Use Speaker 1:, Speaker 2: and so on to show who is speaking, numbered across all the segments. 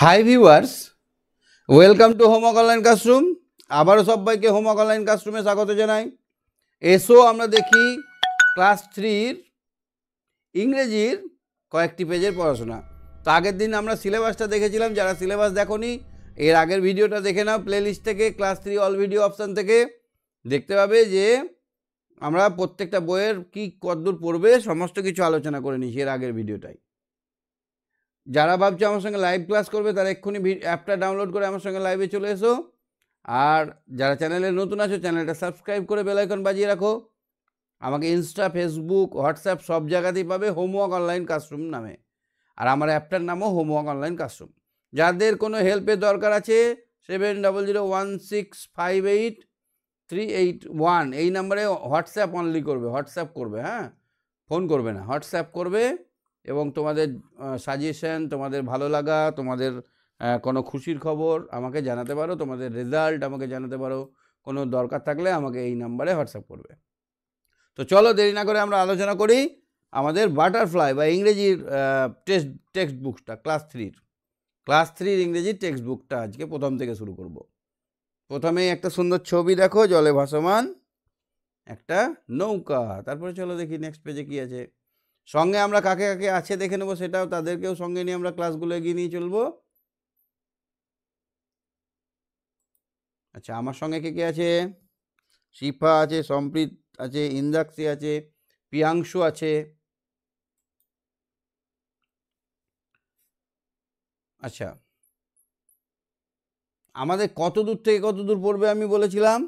Speaker 1: High viewers welcome to homework online classroom আবারও সবাইকে homework online ক্লাসরুমে স্বাগত জানাই এসো আমরা দেখি ক্লাস থ্রির ইংরেজির কয়েকটি পেজের পড়াশোনা তো আগের দিন আমরা সিলেবাসটা দেখেছিলাম যারা সিলেবাস দেখনি এর আগের ভিডিওটা দেখে নাও প্লেলিস্ট থেকে class three all video option থেকে দেখতে পাবে যে আমরা প্রত্যেকটা বইয়ের কী কতদূর পড়বে সমস্ত কিছু আলোচনা করে নিছি এর আগের ভিডিওটাই যারা ভাবছো আমার সঙ্গে লাইভ ক্লাস করবে তারা এক্ষুনি অ্যাপটা ডাউনলোড করে আমার সঙ্গে লাইভে চলে এসো আর যারা চ্যানেলে নতুন আছো চ্যানেলটা সাবস্ক্রাইব করে বেলাইকন বাজিয়ে রাখো আমাকে ইনস্টা ফেসবুক হোয়াটসঅ্যাপ সব জায়গাতেই পাবে হোমওয়ার্ক অনলাইন ক্লাসরুম নামে আর আমার অ্যাপটার নামও হোমওয়ার্ক অনলাইন ক্লাসরুম যাদের কোনো হেল্পের দরকার আছে seven double zero one six five eight three eight one এই নাম্বারে হোয়াটসঅ্যাপ অনলি করবে হোয়াটসঅ্যাপ করবে হ্যাঁ ফোন করবে না হোয়াটসঅ্যাপ করবে এবং তোমাদের সাজেশন তোমাদের ভালো লাগা তোমাদের কোনো খুশির খবর আমাকে জানাতে পারো তোমাদের রেজাল্ট আমাকে জানাতে পারো কোনো দরকার থাকলে আমাকে এই নাম্বারে হোয়াটসঅ্যাপ করবে তো চলো দেরি না করে আমরা আলোচনা করি আমাদের বাটারফ্লাই বা ইংরেজির টেক্সট টেক্সট বুকটা ক্লাস থ্রির ক্লাস থ্রির ইংরেজির টেক্সট বুকটা আজকে প্রথম থেকে শুরু করব। প্রথমেই একটা সুন্দর ছবি দেখো জলে ভাসমান একটা নৌকা তারপরে চলো দেখি নেক্সট পেজে কী আছে সঙ্গে আমরা কাকে কাকে আছে দেখে নেবো সেটাও তাদেরকেও সঙ্গে নিয়ে আমরা ক্লাসগুলো এগিয়ে নিয়ে চলবো আচ্ছা আমার সঙ্গে কে কে আছে শিফা আছে সম্প্রীত আছে ইন্দাক্সি আছে প্রিয়াংশু আছে আচ্ছা আমাদের কত দূর থেকে কত দূর পড়বে আমি বলেছিলাম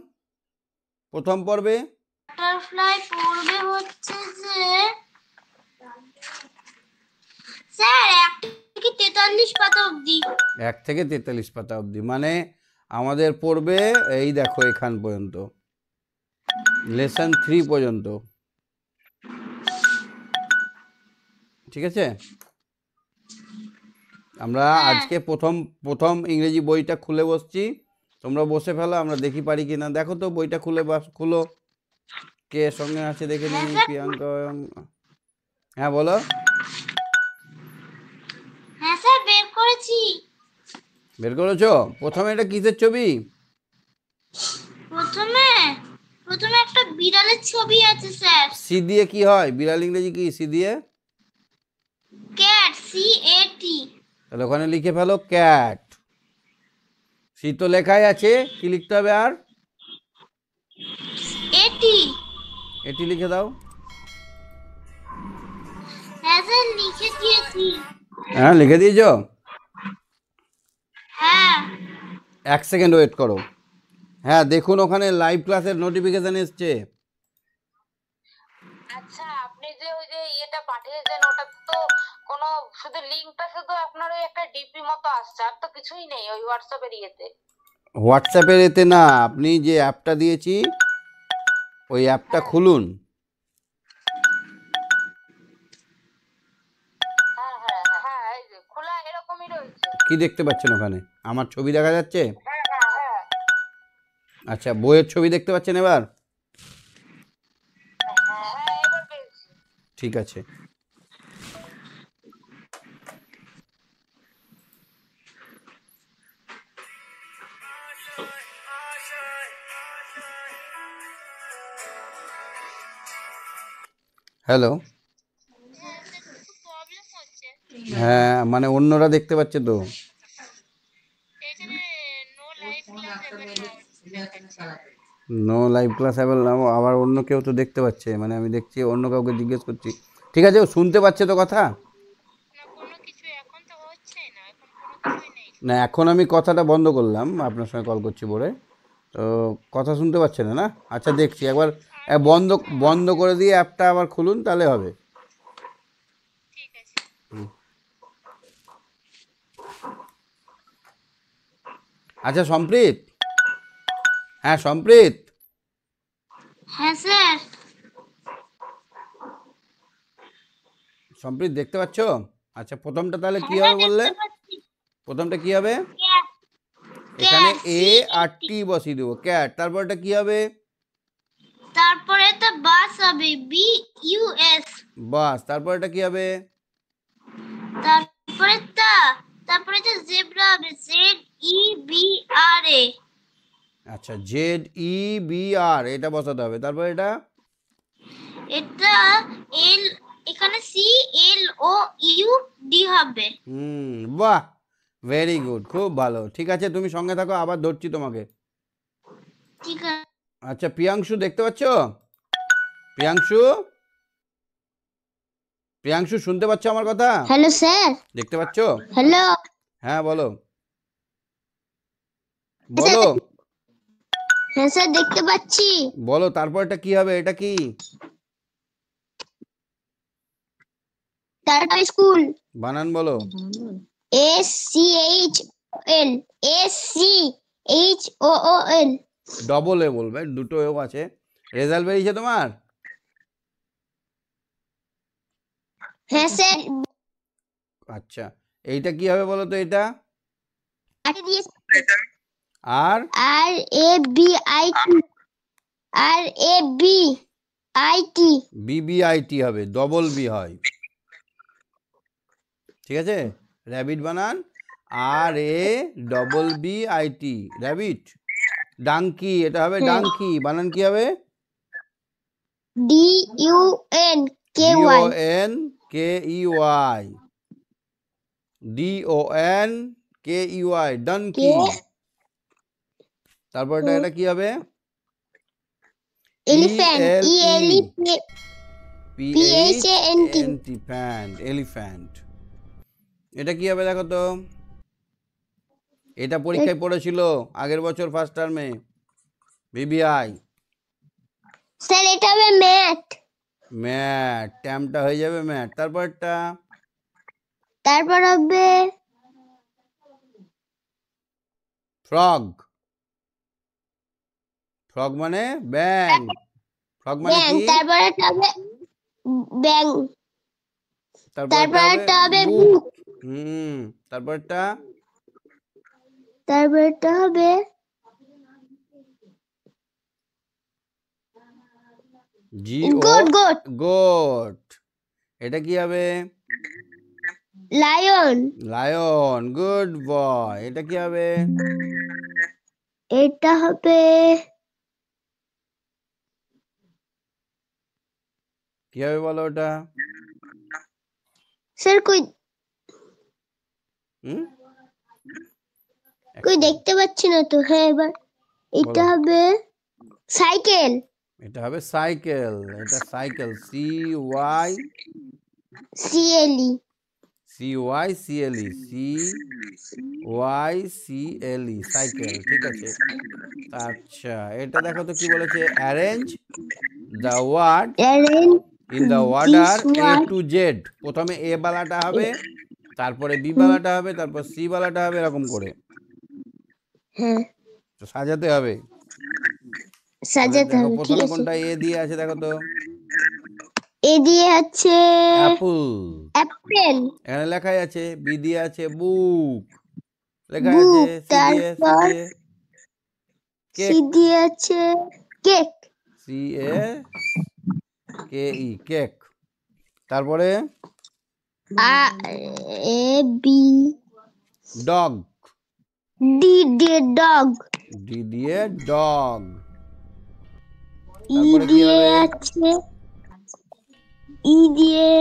Speaker 1: প্রথম পর্বে
Speaker 2: বাটারফ্লাই পড়বে হচ্ছে যে এক
Speaker 1: থেকে তেতাল্লিশ পাতা অব্দি মানে আমাদের পড়বে এই দেখো এখান পর্যন্ত লেসন থ্রি পর্যন্ত ঠিক আছে আমরা হ্যাঁ। আজকে প্রথম প্রথম ইংরেজি বইটা খুলে বসছি তোমরা বসে ফেলো আমরা দেখি পারি কি না দেখো তো বইটা খুলে খুলো কে সঙ্গে আছে দেখে নিন হ্যাঁ, প্রিয়াঙ্কা হ্যাঁ বলো করেছি বের করেছো প্রথমে এটা কিসের ছবি
Speaker 2: প্রথমে প্রথমে একটা বিড়ালের ছবি আছে স্যার সি
Speaker 1: দিয়ে কি হয় বিড়াল ইংরেজি কি সি দিয়ে
Speaker 2: ক্যাট সি এ টি
Speaker 1: তাহলে ওখানে লিখে ফেলো ক্যাট সি তো লেখাই আছে কি লিখতে হবে আর এটি এটি লিখে দাও
Speaker 2: হ্যাঁ লিখে দিয়েছি
Speaker 1: হ্যাঁ লিখে দিয়েছো হ্যাঁ। এক সেকেন্ড ওয়েট করো হ্যাঁ দেখুন ওখানে লাইভ ক্লাসের নোটিফিকেশন এসছে আচ্ছা আপনি যে ওই যে ইয়েটা তো কোনো শুধু শুধু আপনার ওই একটা ডিপি মতো আসছে আর তো কিছুই নেই ওই হোয়াটসঅ্যাপের ইয়েতে হোয়াটসঅ্যাপের এতে না আপনি যে অ্যাপটা দিয়েছি ওই অ্যাপটা খুলুন কি দেখতে পাচ্ছেন ওখানে আমার ছবি দেখা যাচ্ছে আচ্ছা বইয়ের ছবি দেখতে পাচ্ছেন এবার ঠিক আছে হ্যালো হ্যাঁ মানে অন্যরা দেখতে পাচ্ছে তো নো লাইভ ক্লাস আবার অন্য কেউ তো দেখতে পাচ্ছে মানে আমি দেখছি অন্য কাউকে জিজ্ঞেস করছি ঠিক আছে ও শুনতে পাচ্ছে তো কথা না এখন আমি কথাটা বন্ধ করলাম আপনার সঙ্গে কল করছি বলে তো কথা শুনতে পাচ্ছে না না আচ্ছা দেখছি একবার বন্ধ বন্ধ করে দিয়ে অ্যাপটা আবার খুলুন তাহলে হবে আচ্ছা সম্প্রীত হ্যাঁ সম্প্রীত
Speaker 2: হ্যাঁ স্যার
Speaker 1: সম্প্রীত দেখতে পাচ্ছ আচ্ছা প্রথমটা তাহলে কি হ্যাঁ, হবে বললে প্রথমটা কি হবে এখানে এ আর টি বসিয়ে দেবো ক্যাট তারপরটা কি হবে
Speaker 2: তারপরে তো বাস হবে বি ইউ এস
Speaker 1: বাস তারপরেটা কি হবে
Speaker 2: তারপরে তা তারপরে তো জেব্রা হবে E
Speaker 1: আচ্ছা জেড ই বি আর এটা বসাতে হবে তারপর এটা
Speaker 2: এটা এল এখানে C L O U D হবে
Speaker 1: হুম বাহ ভেরি গুড খুব ভালো ঠিক আছে তুমি সঙ্গে থাকো আবার ধরছি তোমাকে ঠিক আছে আচ্ছা প্রিয়াংশু দেখতে পাচ্ছ প্রিয়াংশু প্রিয়াংশু শুনতে পাচ্ছো আমার কথা হ্যালো স্যার দেখতে পাচ্ছো হ্যালো হ্যাঁ বলো আচ্ছা, বলো হ্যাঁ স্যার দেখতে পাচ্ছি বলো তারপর এটা কি হবে এটা কি
Speaker 2: তারপর স্কুল বানান বলো S C H L S C H O O L
Speaker 1: double A বলবে দুটো এও আছে রেজাল্ট বেরিয়েছে তোমার হ্যাঁ স্যার আচ্ছা এইটা কি হবে বলো তো এটা দিয়েছে আর R
Speaker 2: A B I T R A B I T
Speaker 1: T হবে ডবল বি হয় ঠিক আছে র্যাবিট বানান R A double B I T rabbit donkey এটা হবে ডাঙ্কি বানান কি হবে
Speaker 2: D U N K Y
Speaker 1: N K E Y D O N K E Y donkey তারপর এটা এটা কি হবে elephant E L E P H A N T elephant elephant এটা কি হবে দেখো তো এটা পরীক্ষায় পড়েছিল আগের বছর ফার্স্ট টার্মে বিবিআই
Speaker 2: স্যার এটা হবে ম্যাথ
Speaker 1: ম্যাট ট্যামটা হয়ে যাবে ম্যাট তারপরটা
Speaker 2: তারপর হবে
Speaker 1: ফ্রগ ফ্রগ মানে ব্যাং ফ্রগ মানে কি তারপরে
Speaker 2: তবে ব্যাং
Speaker 1: তারপরে তবে হুম তারপরটা
Speaker 2: তারপরটা হবে
Speaker 1: জি গুড গুড গুড এটা কি হবে লায়ন লায়ন গুড বয় এটা কি হবে
Speaker 2: এটা হবে
Speaker 1: কিভাবে বলো ওটা স্যার কই হুম
Speaker 2: কই দেখতে পাচ্ছি না তো হ্যাঁ এবার এটা হবে সাইকেল
Speaker 1: এটা হবে সাইকেল এটা cycle C Y C L E C Y C L E C Y C L E cycle ঠিক আছে আচ্ছা এটা দেখো তো কি বলেছে arrange the word arrange in the order A to Z প্রথমে এ বালাটা হবে তারপরে বি হ্যাঁ। বালাটা হবে তারপর সি বালাটা হবে এরকম করে হ্যাঁ সাজাতে হবে
Speaker 2: সাজাতে হবে প্রথমে কোনটা
Speaker 1: এ দিয়ে আছে দেখো তো
Speaker 2: এ দিয়ে আছে অ্যাপল অ্যাপেল
Speaker 1: এখানে লেখাই আছে বি দিয়ে আছে বুক লেখা আছে তারপর সি
Speaker 2: দিয়ে আছে cake
Speaker 1: C A K E cake তারপরে আ A B dog D D dog D D A dog E D A
Speaker 2: আছে E D A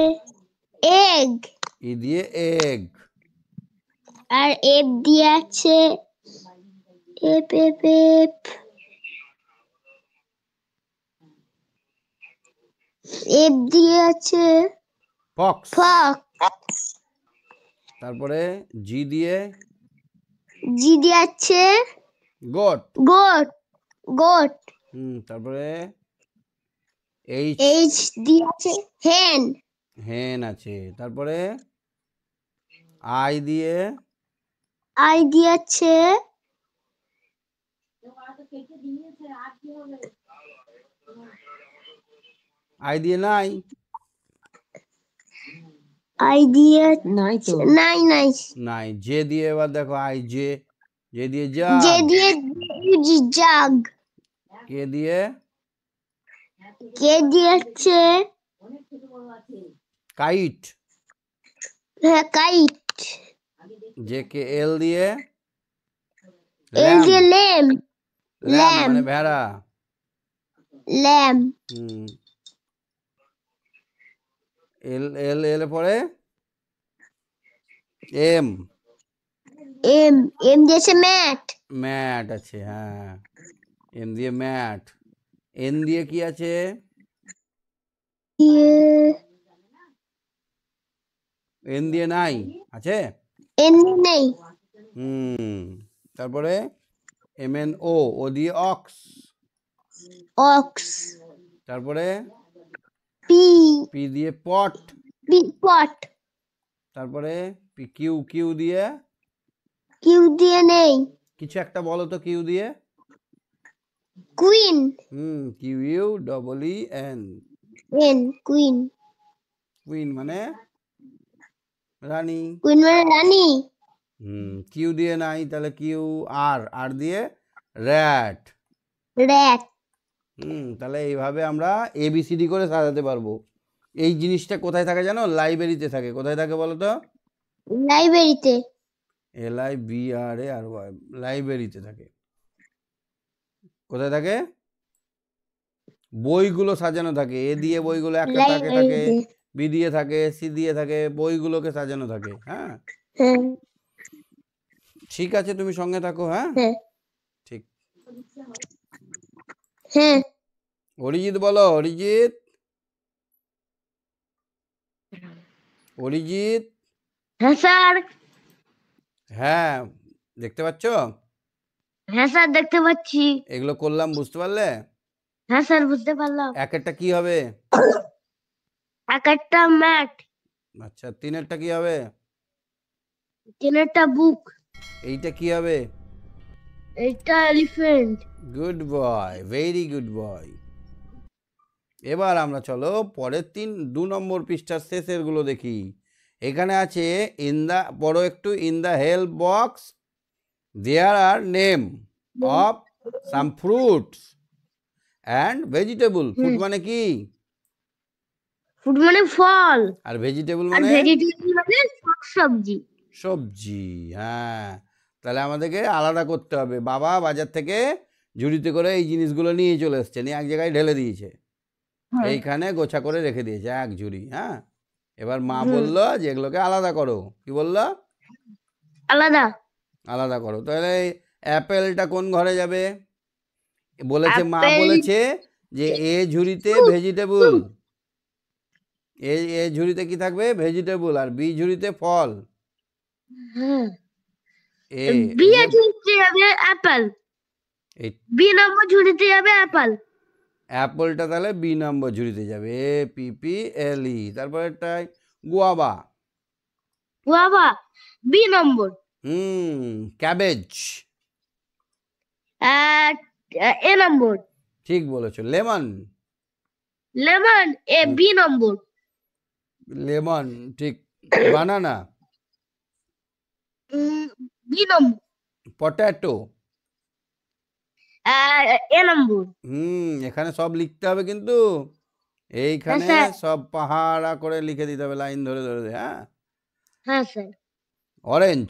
Speaker 2: egg
Speaker 1: E D A egg
Speaker 2: আর এফ ডি আছে এফ এফ এফ এফ দিয়ে আছে Fox Fox
Speaker 1: তারপরে জি দিয়ে
Speaker 2: জি দিয়ে আছে গোট গোট
Speaker 1: গোট হুম তারপরে এইচ এইচ দিয়ে আছে হেন হেন আছে তারপরে আই দিয়ে আই দিয়ে আছে
Speaker 2: কেটে দিয়েছে আর কি হবে
Speaker 1: আইডিয়া নাই আইডিয়া নাই নাই নাই নাই জে দিয়ে এবার দেখো আই জে দিয়ে কে দিয়ে কাইট হ্যাঁ কাইট জে কে এল দিয়ে এল দিয়ে মানে ভেড়া এল এল এল পরে এম এম এম দিয়েছে ম্যাট ম্যাট আছে হ্যাঁ এম দিয়ে ম্যাট এন দিয়ে কি আছে এন দিয়ে নাই আছে
Speaker 2: এন নেই
Speaker 1: হুম তারপরে এম এন ও ও দিয়ে অক্স অক্স তারপরে পি পি দিয়ে পট
Speaker 2: পি পট
Speaker 1: তারপরে পি কিউ কিউ দিয়ে কিউ দিয়ে নেই কিছু একটা বলো তো কিউ দিয়ে কুইন হুম Q U double E N
Speaker 2: N queen
Speaker 1: queen মানে রানী কুইন মানে রানী হুম কিউ দিয়ে নাই তাহলে কিউ আর আর দিয়ে র্যাট র্যাট তাহলে এইভাবে আমরা এবিসিডি করে সাজাতে পারবো এই জিনিসটা কোথায় থাকে জানো লাইব্রেরিতে থাকে কোথায় থাকে বলো তো
Speaker 2: লাইব্রেরিতে
Speaker 1: L I B R A R Y লাইব্রেরিতে থাকে কোথায় থাকে বইগুলো সাজানো থাকে এ দিয়ে বইগুলো একটা থাকে থাকে বি দিয়ে থাকে সি দিয়ে থাকে বইগুলোকে সাজানো থাকে হ্যাঁ? হ্যাঁ ঠিক আছে তুমি সঙ্গে থাকো হ্যাঁ, হ্যাঁ। ঠিক হ্যাঁ অরিজিৎ বলো অরিজিৎ অরিজিৎ হ্যাঁ স্যার হ্যাঁ দেখতে পাচ্ছ হ্যাঁ স্যার দেখতে পাচ্ছি এগুলো করলাম বুঝতে পারলে হ্যাঁ স্যার বুঝতে পারলাম এক একটা কি হবে
Speaker 2: এক একটা ম্যাট
Speaker 1: আচ্ছা তিনেরটা কি হবে
Speaker 2: তিনেরটা বুক
Speaker 1: এইটা কি হবে
Speaker 2: এইটা elephant
Speaker 1: good boy very good boy এবার আমরা চলো পরের তিন দু নম্বর পৃষ্ঠার শেষেরগুলো দেখি এখানে আছে ইন দ্য বড় একটু in the help box there are name of some fruits and vegetable fruit মানে কি
Speaker 2: ফ্রুট মানে ফল
Speaker 1: আর ভেজিটেবল মানে,
Speaker 2: মানে সবজি
Speaker 1: সবজি হ্যাঁ তাহলে আমাদেরকে আলাদা করতে হবে বাবা বাজার থেকে ঝুড়িতে করে এই জিনিসগুলো নিয়ে চলে এসছে নিয়ে এক জায়গায় ঢেলে দিয়েছে এইখানে গোছা করে রেখে দিয়েছে এক ঝুড়ি হ্যাঁ এবার মা বললো যে এগুলোকে আলাদা করো কি বললো আলাদা আলাদা করো তাহলে অ্যাপেলটা কোন ঘরে যাবে বলেছে মা বলেছে যে এ ঝুড়িতে ভেজিটেবল এ এ ঝুড়িতে কি থাকবে ভেজিটেবল আর বি ঝুড়িতে ফল হুম এ
Speaker 2: বি ঝুড়িতে যাবে অ্যাপেল বি নম্বর ঝুড়িতে যাবে অ্যাপল
Speaker 1: অ্যাপলটা তাহলে বি নম্বর ঝুড়িতে যাবে A P P L E তারপরেরটাই গুয়াবা
Speaker 2: গুয়াবা বি
Speaker 1: নম্বর হুম ক্যাবেজ এ নম্বর ঠিক বলেছো lemon lemon A B number lemon ঠিক বানানা বি নম্বর পটেটো
Speaker 2: এখানে
Speaker 1: সব লিখতে হবে কিন্তু এইখানে হ্যাঁ, সব পাহাড়া করে লিখে দিতে হবে লাইন ধরে ধরে হ্যাঁ হ্যাঁ স্যার অরেঞ্জ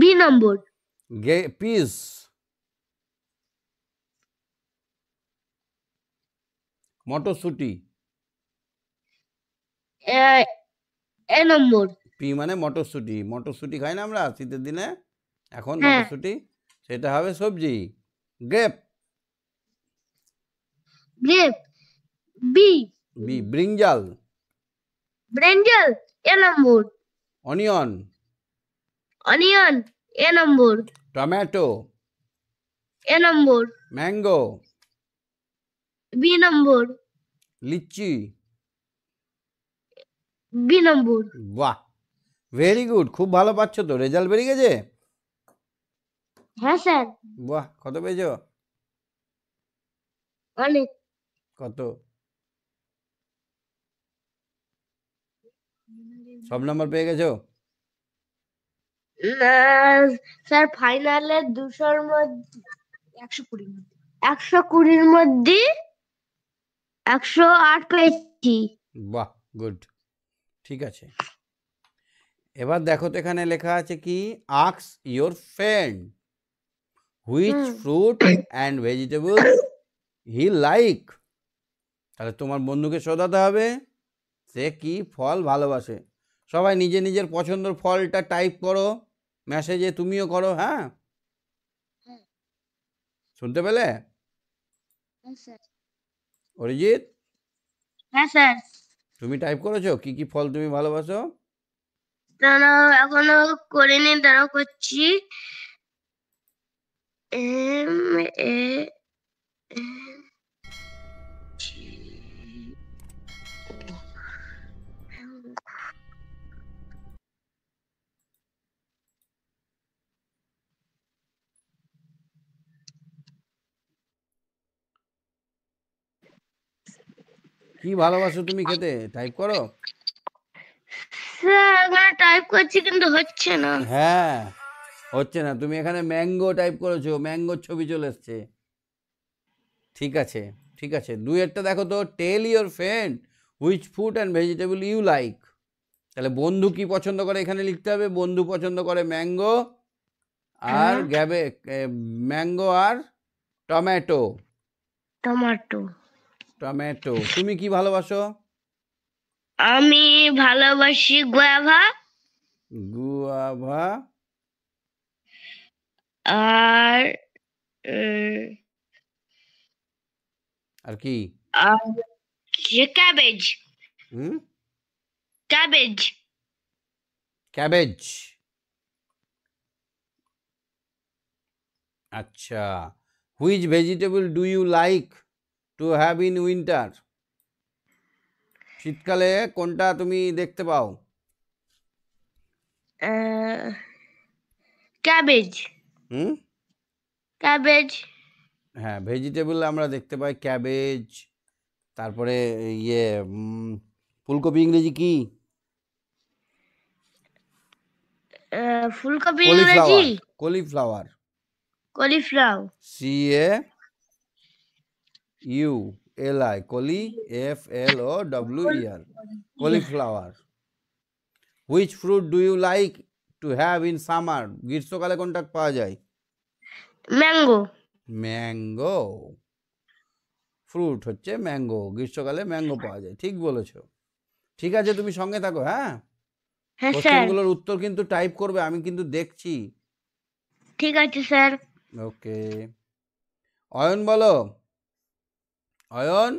Speaker 1: বি নম্বর গে পিস মটরশুটি এ নম্বর পি মানে মটরশুটি মটরশুটি খাই না আমরা শীতের দিনে এখন হ্যাঁ। মটরশুটি সেটা হবে সবজি grape grape B B brinjal
Speaker 2: brinjal A number onion onion A number tomato A number mango B number litchi B number
Speaker 1: বাহ ভেরি গুড খুব ভালো পাচ্ছ তো রেজাল্ট বেরিয়ে গেছে হ্যাঁ স্যার বাহ কত পেয়েছো অনেক কত সব নাম্বার পেয়ে গেছো
Speaker 2: স্যার ফাইনালে দুশোর মধ্যে একশো কুড়ির মধ্যে একশো কুড়ির মধ্যে একশো আট পেয়েছি
Speaker 1: বাহ গুড ঠিক আছে এবার দেখো তো এখানে লেখা আছে কি আক্স your friend which fruit and vegetable he like তাহলে তোমার বন্ধুকে শোধাতে হবে সে কি ফল ভালোবাসে সবাই নিজে নিজের পছন্দের ফলটা টাইপ করো মেসেজে তুমিও করো হ্যাঁ শুনতে পেলে হ্যাঁ, অরিজিৎ হ্যাঁ তুমি টাইপ করেছো কি কি ফল তুমি ভালোবাসো
Speaker 2: এখনো করিনি করছি M A e, e.
Speaker 1: কি ভালোবাসো তুমি খেতে টাইপ করো স্যার টাইপ করছি কিন্তু হচ্ছে না হ্যাঁ হচ্ছে না তুমি এখানে ম্যাঙ্গো টাইপ করেছো ম্যাঙ্গো ছবি চলে এসছে ঠিক আছে ঠিক আছে দুয়েরটা দেখো তো tell your friend which food and vegetable you like তাহলে বন্ধু কি পছন্দ করে এখানে লিখতে হবে বন্ধু পছন্দ করে ম্যাঙ্গো আর হ্যাঁ। গ্যাবে ম্যাঙ্গো আর টমেটো টমেটো টমেটো তুমি কি ভালোবাসো
Speaker 2: আমি ভালোবাসি guava
Speaker 1: guava R uh, Arki. Uh,
Speaker 2: yeah, cabbage. Hmm? Cabbage.
Speaker 1: Cabbage. Acha. Which vegetable do you like to have in winter? শীতকালে কোনটা তুমি দেখতে পাও ক্যাবেজ হুম ক্যাবেজ হ্যাঁ ভেজিটেবল আমরা দেখতে পাই ক্যাবেজ তারপরে ইয়ে ফুলকপি ইংরেজি কি
Speaker 2: ফুলকপি ইংরেজি
Speaker 1: cauliflower
Speaker 2: cauliflower
Speaker 1: C A U L I cauli F L O W E R cauliflower which fruit do you like to have in summer গ্রীষ্মকালে কোনটা পাওয়া যায় ম্যাঙ্গো ম্যাঙ্গো ফ্রুট হচ্ছে ম্যাঙ্গো গ্রীষ্মকালে ম্যাঙ্গো পাওয়া যায় ঠিক বলেছো ঠিক আছে তুমি সঙ্গে থাকো হ্যাঁ কোশ্চেনগুলোর হ্যাঁ, উত্তর কিন্তু টাইপ করবে আমি কিন্তু দেখছি
Speaker 2: ঠিক আছে স্যার
Speaker 1: ওকে অয়ন বলো অয়ন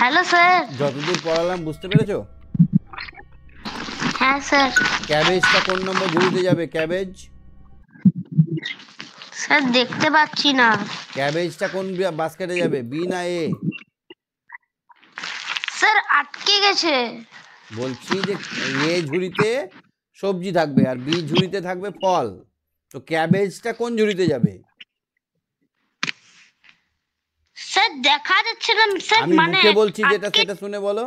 Speaker 1: হ্যালো স্যার যতদূর পড়ালাম বুঝতে পেরেছো হ্যাঁ স্যার ক্যাবেজটা কোন নম্বর ঝুড়িতে যাবে ক্যাবেজ
Speaker 2: স্যার দেখতে পাচ্ছি না
Speaker 1: ক্যাবেজটা কোন বাস্কেটে যাবে বি না এ
Speaker 2: স্যার আটকে গেছে
Speaker 1: বলছি যে এ ঝুড়িতে সবজি থাকবে আর বি ঝুড়িতে থাকবে ফল তো ক্যাবেজটা কোন ঝুড়িতে যাবে স্যার দেখা যাচ্ছে না স্যার মানে আমি বলছি যেটা সেটা শুনে বলো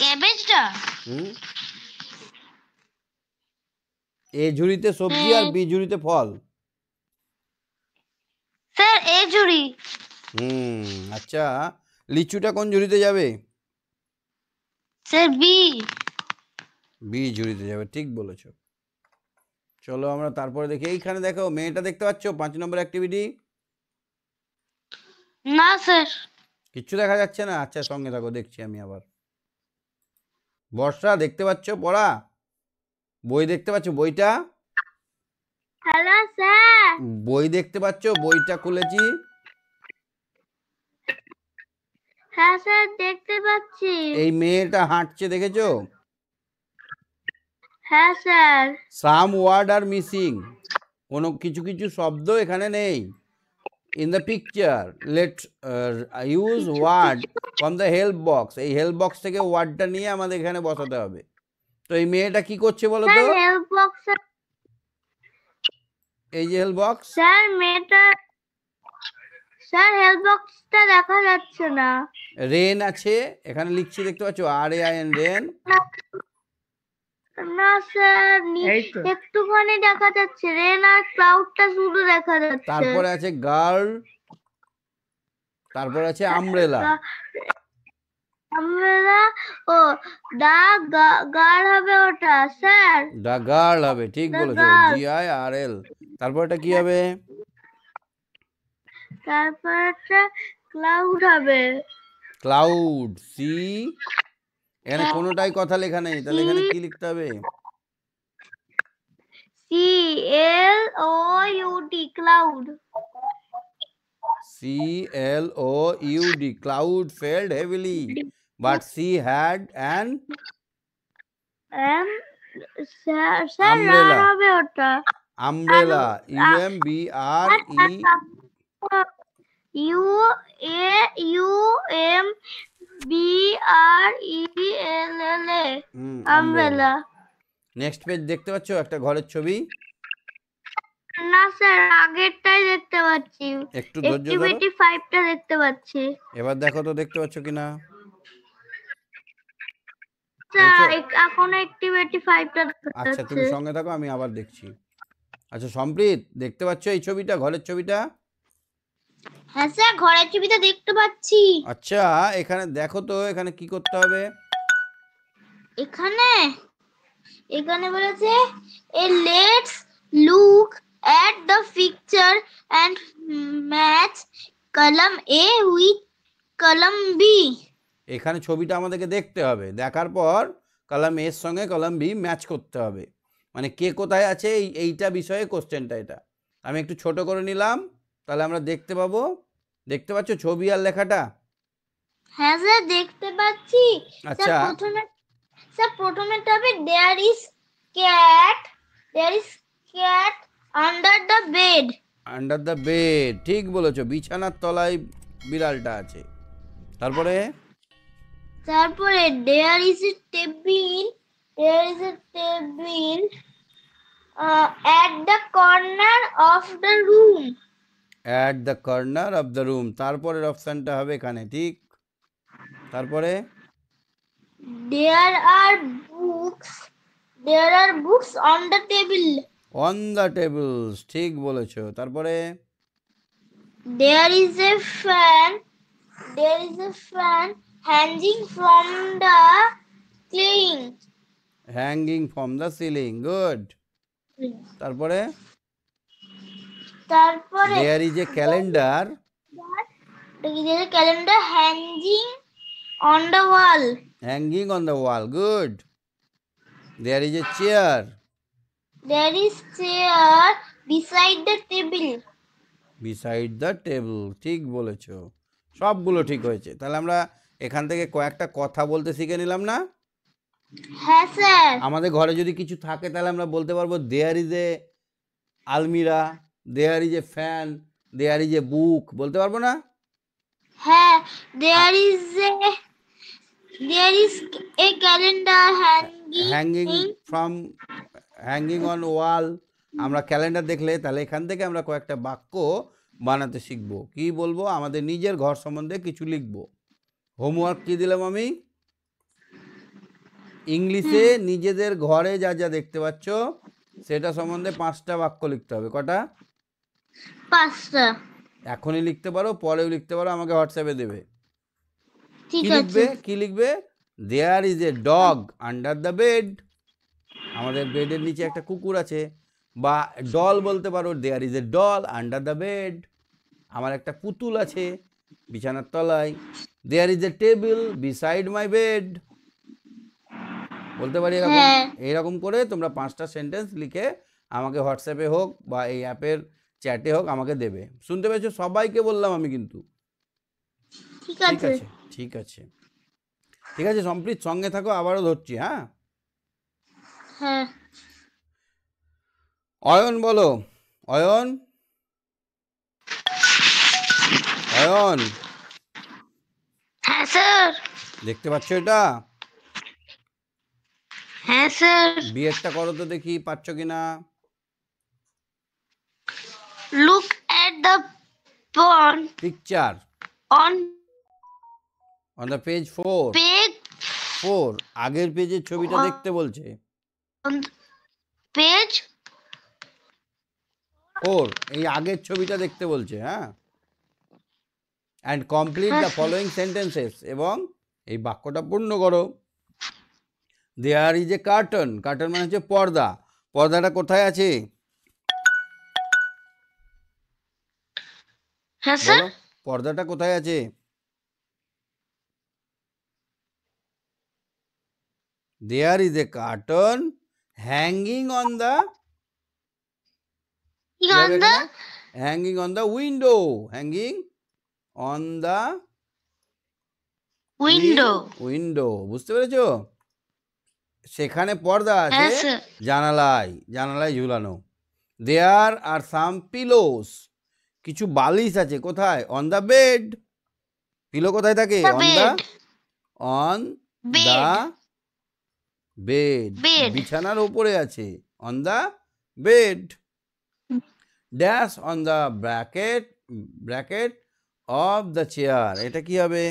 Speaker 2: ক্যাবেজটা
Speaker 1: হুম এ ঝুড়িতে সবজি আর হ্যাঁ। বি ঝুড়িতে ফল
Speaker 2: স্যার এ ঝুড়ি
Speaker 1: হুম আচ্ছা লিচুটা কোন ঝুড়িতে যাবে স্যার বি বি ঝুড়িতে যাবে ঠিক বলেছো চলো আমরা তারপরে দেখি এইখানে দেখো মেয়েটা দেখতে পাচ্ছ পাঁচ নম্বর অ্যাক্টিভিটি না স্যার কিচ্ছু দেখা যাচ্ছে না আচ্ছা সঙ্গে থাকো দেখছি আমি আবার বর্ষা দেখতে পাচ্ছ পড়া বই দেখতে পাচ্ছ বইটা
Speaker 2: হ্যালো স্যার
Speaker 1: বই দেখতে পাচ্ছ বইটা খুলেছি
Speaker 2: হ্যাঁ স্যার দেখতে পাচ্ছি এই মেয়েটা
Speaker 1: হাঁটছে দেখেছো
Speaker 2: হ্যাঁ sir
Speaker 1: some word are missing কোনো কিছু কিছু শব্দ এখানে নেই in the picture let uh, use word from the help box এই help box থেকে ওয়ার্ডটা নিয়ে আমাদের এখানে বসাতে হবে তো এই মেয়েটা কি করছে বলো তো help box এই যে help box
Speaker 2: স্যার মেয়েটা স্যার help boxটা দেখা যাচ্ছে না
Speaker 1: রেন আছে এখানে লিখছি দেখতে পাচ্ছো R A I N rain
Speaker 2: না স্যার একটুখানি দেখা যাচ্ছে রেন আর ক্লাউডটা শুধু দেখা যাচ্ছে তারপরে আছে
Speaker 1: গার্ল তারপর আছে আমব্রেলা
Speaker 2: আমব্রেলা ও দা গার্ল হবে ওটা স্যার
Speaker 1: দা গার্ল হবে ঠিক বলেছো জি আই আর এল তারপর এটা কি হবে
Speaker 2: তারপর এটা ক্লাউড হবে
Speaker 1: ক্লাউড সি এখানে হ্যাঁ। কোনোটাই কথা লেখা নেই তাহলে এখানে কি লিখতে হবে
Speaker 2: c l o u d cloud
Speaker 1: c l o u d cloud felled heavily but c had an umbrella umbrella U M B R আচ্ছা,
Speaker 2: আচ্ছা। U A U M B R E L L A
Speaker 1: umbrella next page দেখতে পাচ্ছো একটা ঘরের ছবি
Speaker 2: না sir আগেরটাই দেখতে পাচ্ছি একটু ধৈর্য ধরো অ্যাক্টিভিটি টা দেখতে পাচ্ছি
Speaker 1: এবার দেখো তো দেখতে পাচ্ছ কিনা
Speaker 2: স্যার এখন অ্যাক্টিভিটি 5টা আচ্ছা তুমি
Speaker 1: সঙ্গে থাকো আমি আবার দেখছি আচ্ছা সম্প্রীত দেখতে পাচ্ছো এই ছবিটা ঘরের ছবিটা
Speaker 2: হ্যাঁ স্যার ঘরের ছবিটা দেখতে পাচ্ছি
Speaker 1: আচ্ছা এখানে দেখো তো এখানে কি করতে হবে
Speaker 2: এখানে এখানে বলেছে A let's look at the picture and match column A with column B
Speaker 1: এখানে ছবিটা আমাদেরকে দেখতে হবে দেখার পর কলাম এর সঙ্গে কলাম বি ম্যাচ করতে হবে মানে কে কোথায় আছে এইটা বিষয়ে কোশ্চেনটা এটা আমি একটু ছোট করে নিলাম তাহলে আমরা দেখতে পাবো দেখতে পাচ্ছ ছবি আর লেখাটা
Speaker 2: হ্যাঁ স্যার দেখতে পাচ্ছি আচ্ছা প্রথমে স্যার প্রথমে তবে there is cat there is cat under the bed
Speaker 1: under the bed ঠিক বলেছো বিছানার তলায় বিড়ালটা আছে তারপরে
Speaker 2: তারপরে there is a table there is a table at the corner of the room
Speaker 1: at the corner of the room তারপরের অপশানটা হবে এখানে ঠিক তারপরে
Speaker 2: there are books there are books on the table
Speaker 1: on the tables ঠিক বলেছো তারপরে
Speaker 2: there is a fan there is a fan hanging from the ceiling
Speaker 1: hanging from the ceiling good তারপরে
Speaker 2: তারপরে there is a calendar there is a calendar hanging on the wall
Speaker 1: hanging on the wall good there is a chair
Speaker 2: there is chair beside the table
Speaker 1: beside the table ঠিক বলেছো সবগুলো ঠিক হয়েছে তাহলে আমরা এখান থেকে কয়েকটা কথা বলতে শিখে নিলাম না
Speaker 2: হ্যাঁ স্যার
Speaker 1: আমাদের ঘরে যদি কিছু থাকে তাহলে আমরা বলতে পারবো দেয়ার ইজ এ আলমিরা there is a fan there is a book বলতে পারবো না
Speaker 2: হ্যাঁ there is a there is a calendar
Speaker 1: hanging hanging from hanging on wall আমরা ক্যালেন্ডার দেখলে তাহলে এখান থেকে আমরা কয়েকটা বাক্য বানাতে শিখব কি বলবো আমাদের নিজের ঘর সম্বন্ধে কিছু লিখব হোমওয়ার্ক কি দিলাম আমি ইংলিশে নিজেদের ঘরে যা যা দেখতে পাচ্ছ সেটা সম্বন্ধে পাঁচটা বাক্য লিখতে হবে কটা পাঁচটা এখনই লিখতে পারো পরেও লিখতে পারো আমাকে হোয়াটসঅ্যাপে দেবে কি লিখবে কি লিখবে there is a dog under the bed আমাদের বেডের নিচে একটা কুকুর আছে বা ডল বলতে পারো there is a doll under the bed আমার একটা পুতুল আছে বিছানার তলায় there is a table beside my bed বলতে পারি এরকম হ্যাঁ। এরকম করে তোমরা পাঁচটা সেন্টেন্স লিখে আমাকে হোয়াটসঅ্যাপে হোক বা এই অ্যাপের চ্যাটে হোক আমাকে দেবে শুনতে পেয়েছো সবাইকে বললাম আমি কিন্তু ঠিক আছে ঠিক আছে ঠিক আছে সম্প্রীত সঙ্গে থাকো আবারও ধরছি হ্যাঁ হ্যাঁ অয়ন বলো অয়ন অয়ন
Speaker 2: হ্যাঁ স্যার
Speaker 1: দেখতে পাচ্ছ এটা হ্যাঁ স্যার বিয়েরটা করো তো দেখি পাচ্ছ কিনা Look at the porn picture on on the page 4 page 4 আগের পেজের ছবিটা দেখতে বলছে পেজ 4 এই আগের ছবিটা দেখতে বলছে হ্যাঁ and complete the following sentences এবং এই বাক্যটা পূর্ণ করো there is a curtain curtain মানে হচ্ছে পর্দা পর্দাটা কোথায় আছে হ্যাঁ স্যার পর্দাটা কোথায় আছে there is a curtain hanging on the hanging on hanging window hanging on hanging window window বুঝতে পেরেছো সেখানে পর্দা হ্যাঁ, আছে জানালায় জানালায় ঝুলানো দেয়ার আর সাম পিলোস কিছু বালিশ আছে কোথায় অন দ্য বেড পিলো কোথায় থাকে on the on the bed বিছানার ওপরে আছে on the bed dash on the bracket bracket of the chair এটা কি হবে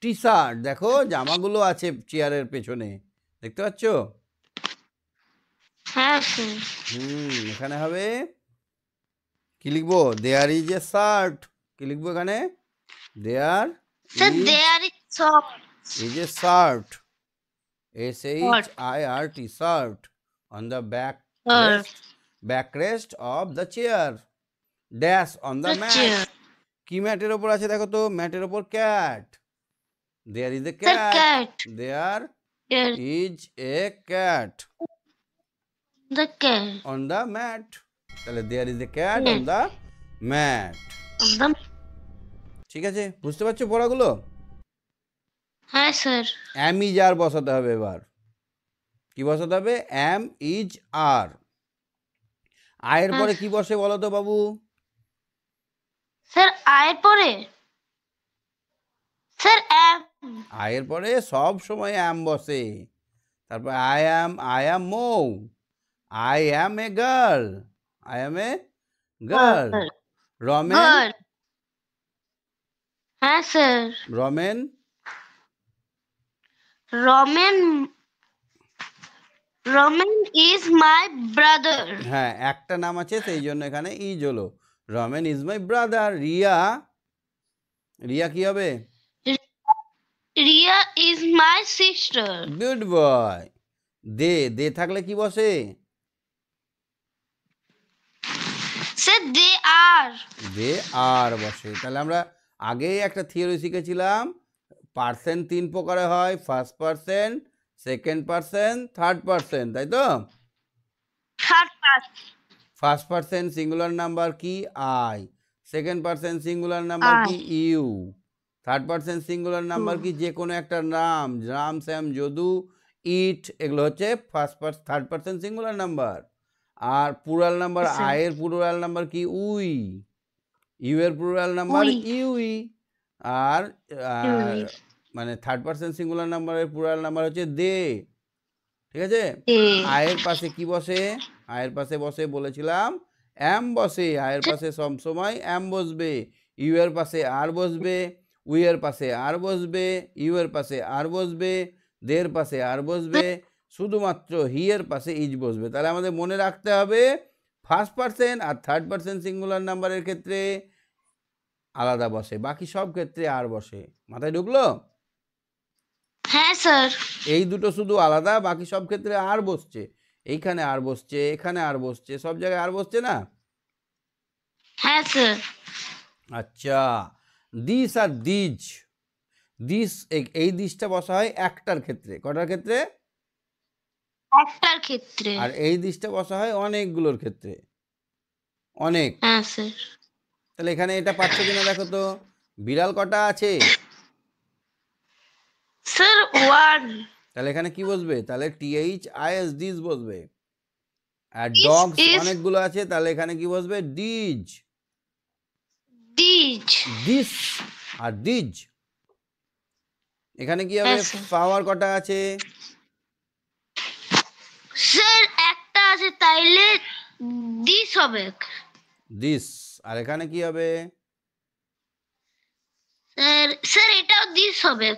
Speaker 1: টি শার্ট দেখো জামাগুলো আছে চেয়ারের পেছনে দেখতে পাচ্ছ হ্যাঁ, হুম এখানে হবে কি লিখবো দেয়ার ইজ এ শার্ট কি লিখবো এখানে there sir there
Speaker 2: is shirt
Speaker 1: is a shirt S H I R T shirt on the back backrest of the chair dash on the mat কি ম্যাটের ওপর আছে দেখো তো ম্যাটের ওপর cat there is a cat there is a cat. The cat. On the mat. তাহলে there is the cat on the mat ঠিক আছে বুঝতে পারছো পড়াগুলো হ্যাঁ স্যার অ্যাম ইজ আর বসাতে হবে এবার কি বসাতে হবে অ্যাম ইজ আর আয়ের পরে কি বসে বলো তো বাবু স্যার
Speaker 2: আয়ের পরে স্যার অ্যাম
Speaker 1: আয়ের পরে সব সময় অ্যাম বসে তারপর I am I am Mou I am a girl I am a girl. Roman. Girl. হ্যাঁ sir Ramen
Speaker 2: Ramen Ramen is my brother
Speaker 1: হ্যাঁ একটা নাম আছে সেই জন্য এখানে ইজ হলো Ramen is my brother Riya Riya কি হবে
Speaker 2: Riya is my sister
Speaker 1: good boy they they থাকলে কি বসে স্যার আর বসে তাহলে আমরা আগেই একটা শিখেছিলাম তিন প্রকারে হয় ফার্স্ট সেকেন্ড থার্ড তাই তো ফার্স্ট সিঙ্গুলার নাম্বার কি আই সেকেন্ড সিঙ্গুলার নাম্বার কি ইউ থার্ড সিঙ্গুলার নাম্বার কি যে কোনো একটা নাম রাম শ্যাম যদু ইট এগুলো হচ্ছে first third percent singular number আর প্লুরাল নাম্বার আয়ের প্লুরাল নাম্বার কি উই ইউ এর প্লুরাল নাম্বার ইউই আর মানে থার্ড পারসন সিঙ্গুলার নাম্বারের প্লুরাল নাম্বার হচ্ছে দে ঠিক আছে আয়ের পাশে কি বসে আয়ের পাশে বসে বলেছিলাম অ্যাম বসে আয়ের পাশে সবসময় অ্যাম বসবে ইউ এর পাশে আর বসবে উই এর পাশে আর বসবে ইউ এর পাশে আর বসবে দের পাশে আর বসবে শুধুমাত্র হিয়ের পাশে ইজ বসবে তাহলে আমাদের মনে রাখতে হবে ফার্স্ট পার্সেন আর থার্ড পার্সেন সিঙ্গুলার নাম্বারের ক্ষেত্রে আলাদা বসে বাকি সব ক্ষেত্রে আর বসে মাথায় ঢুকলো হ্যাঁ স্যার এই দুটো শুধু আলাদা বাকি সব ক্ষেত্রে আর বসছে এইখানে আর বসছে এখানে আর বসছে সব জায়গায় আর বসছে না হ্যাঁ স্যার আচ্ছা দিস আর দিজ দিস এই দিসটা বসা হয় একটার ক্ষেত্রে কটার ক্ষেত্রে একটার ক্ষেত্রে আর এই দৃষ্টা বসা হয় অনেকগুলোর ক্ষেত্রে অনেক হ্যাঁ স্যার তাহলে এখানে এটা পাচ্ছ কিনা দেখো তো বিড়াল কটা আছে স্যার ওয়ান তাহলে এখানে কি বসবে তাহলে টিএইচ আইএস ডিজ বসবে আর ডগস অনেকগুলো আছে তাহলে এখানে কি বসবে ডিজ ডিজ ডিস আর ডিজ এখানে কি হবে পাওয়ার হ্যাঁ, কটা আছে
Speaker 2: স্যার একটা আছে তাইলে দিস হবে
Speaker 1: দিস আর এখানে কি হবে
Speaker 2: স্যার স্যার এটাও দিস হবে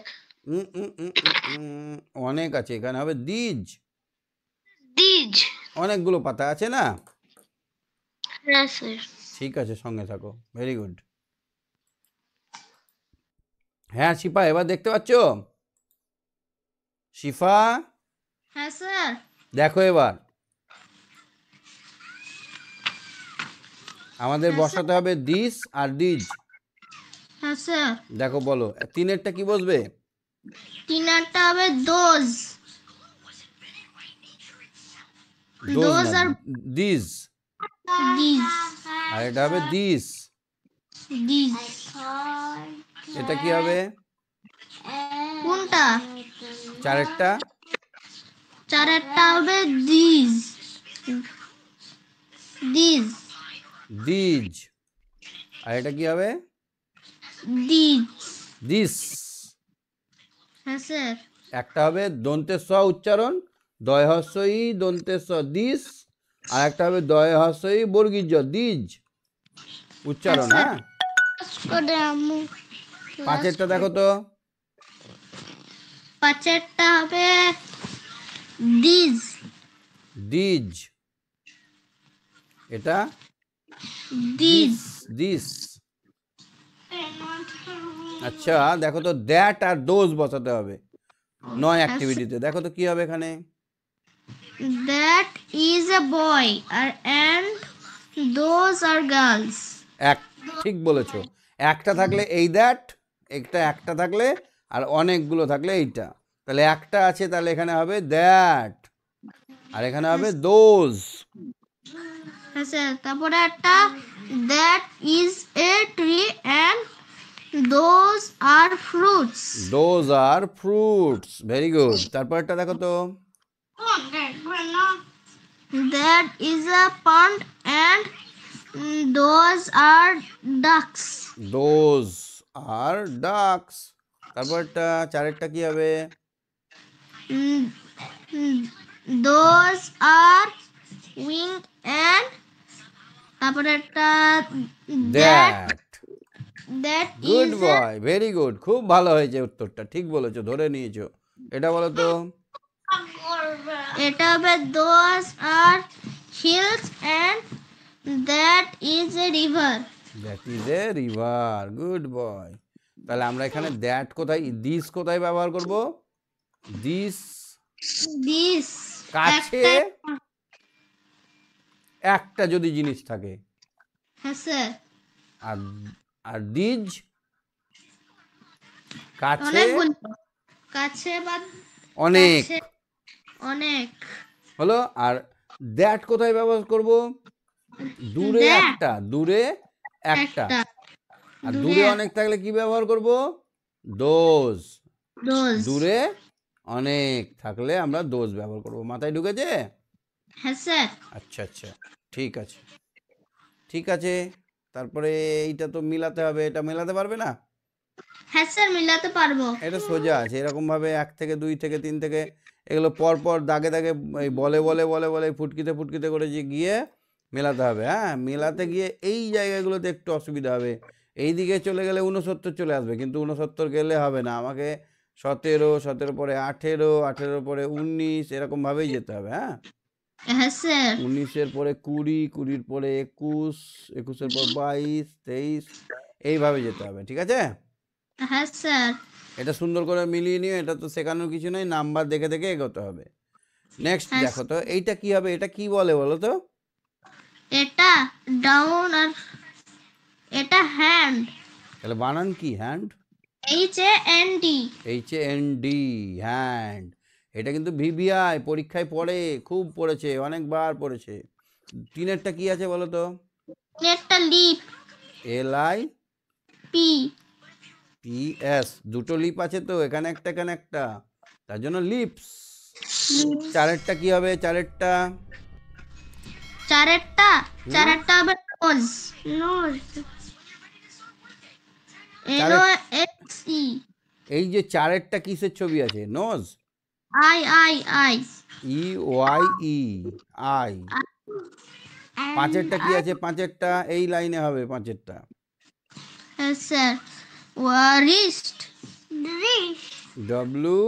Speaker 1: অনেক আছে এখানে হবে দিজ দিজ অনেকগুলো পাতা আছে না হ্যাঁ ঠিক আছে সঙ্গে থাকো ভেরি গুড হ্যাঁ শিফা এবার দেখতে পাচ্ছ শিফা হ্যাঁ স্যার দেখো এবার আমাদের হ্যাঁ, বসাতে হবে দিস আর দিজ হ্যাঁ স্যার দেখো বলো তিনেরটা কি বসবে
Speaker 2: তিনেরটা হবে দোজ আর
Speaker 1: আর এটা হবে দিস এটা কি হবে কোনটা চারেরটা
Speaker 2: চারটা হবে দিজ দিজ
Speaker 1: দিজ আর এটা কি হবে দিজ দিস হ্যাঁ স্যার একটা হবে দন্তের স উচ্চারণ দয় হস্য ই দন্তের স দিস আর একটা হবে দয় হস্য ই বর্গীজ দিজ উচ্চারণ হ্যাঁ,
Speaker 2: হ্যাঁ? পাঁচেরটা দেখো তো পাঁচেরটা হবে দিজ
Speaker 1: দিজ এটা দিস দিস আচ্ছা দেখো তো দ্যাট আর দোজ বসাতে হবে নয় অ্যাক্টিভিটিতে দেখো তো কি হবে এখানে
Speaker 2: দ্যাট ইজ এ বয় আর এন্ড দোজ আর গার্লস
Speaker 1: এক ঠিক বলেছো একটা থাকলে এই দ্যাট একটা একটা থাকলে আর অনেকগুলো থাকলে এইটা তাহলে একটা আছে তাহলে এখানে হবে দ্যাট আর এখানে হবে দোজ
Speaker 2: হ্যাঁ, হ্যাঁ, তারপরে একটা that is a tree and those are fruits
Speaker 1: those are fruits very good তারপর একটা দেখো তো
Speaker 2: that is a pond and those are ducks
Speaker 1: those are ducks তারপর একটা চারেরটা কি হবে
Speaker 2: দোস আর উইং অ্যান্ড তারপরে একটা that that good boy
Speaker 1: very good খুব ভালো হয়েছে উত্তরটা ঠিক বলেছো ধরে নিয়েছো এটা বলো তো
Speaker 2: এটা হবে those are hills and that is a river
Speaker 1: that is a river good boy তাহলে আমরা এখানে দ্যাট কোথায় দিস কোথায় ব্যবহার করবো দিস দিস কাছে একটা যদি জিনিস থাকে হ্যাঁ, আর আর দিজ কাছে কাছে অনেক অনেক হলো আর দ্যাট কোথায় ব্যবহার করব দূরে একটা দূরে একটা আর দূরে অনেক থাকলে কি ব্যবহার করব দোজ দূরে অনেক থাকলে আমরা দোষ ব্যবহার করব মাথায় ঢুকেছে হ্যাঁ স্যার আচ্ছা আচ্ছা ঠিক আছে ঠিক আছে তারপরে এইটা তো মিলাতে হবে এটা মেলাতে পারবে না
Speaker 2: হ্যাঁ স্যার মিলাতে পারবো
Speaker 1: এটা সোজা আছে এরকম ভাবে এক থেকে দুই থেকে তিন থেকে এগুলো পর পর দাগে দাগে এই বলে বলে বলে বলে ফুটকিতে ফুটকিতে করে যে গিয়ে মেলাতে হবে হ্যাঁ মেলাতে গিয়ে এই জায়গাগুলোতে একটু অসুবিধা হবে এই দিকে চলে গেলে উনসত্তর চলে আসবে কিন্তু উনসত্তর গেলে হবে না আমাকে সতেরো সতেরো পরে আঠেরো আঠেরো পরে উনিশ এরকম ভাবেই যেতে হবে হ্যাঁ,
Speaker 2: হ্যাঁ
Speaker 1: উনিশের পরে কুড়ি কুড়ির পরে একুশ একুশের পর বাইশ তেইশ এইভাবে যেতে হবে ঠিক আছে হ্যাঁ স্যার এটা সুন্দর করে মিলিয়ে নিও এটা তো শেখানোর কিছু নেই নাম্বার দেখে দেখে এগোতে হবে নেক্সট হ্যাঁ, দেখো তো এইটা কি হবে এটা কি বলে বলো তো
Speaker 2: এটা ডাউন আর এটা হ্যান্ড
Speaker 1: তাহলে বানান কি হ্যান্ড এটা কিন্তু ভিভিআই পরীক্ষায় পড়ে খুব পড়েছে অনেকবার পড়েছে তিনেরটা কি আছে বলো তো lip L I P P S দুটো লিপ আছে তো এখানে একটা এখানে একটা তার জন্য লিপস চারেরটা কি হবে চারেরটা
Speaker 2: চারেরটা চারেরটা হবে নোজ নোজ E.
Speaker 1: এই যে চারেরটা কিসের ছবি আছে nose
Speaker 2: eye eye eye
Speaker 1: E Y E eye
Speaker 2: পাঁচেরটা কি আছে
Speaker 1: পাঁচেরটা এই লাইনে হবে পাঁচেরটা
Speaker 2: sir wrist
Speaker 1: W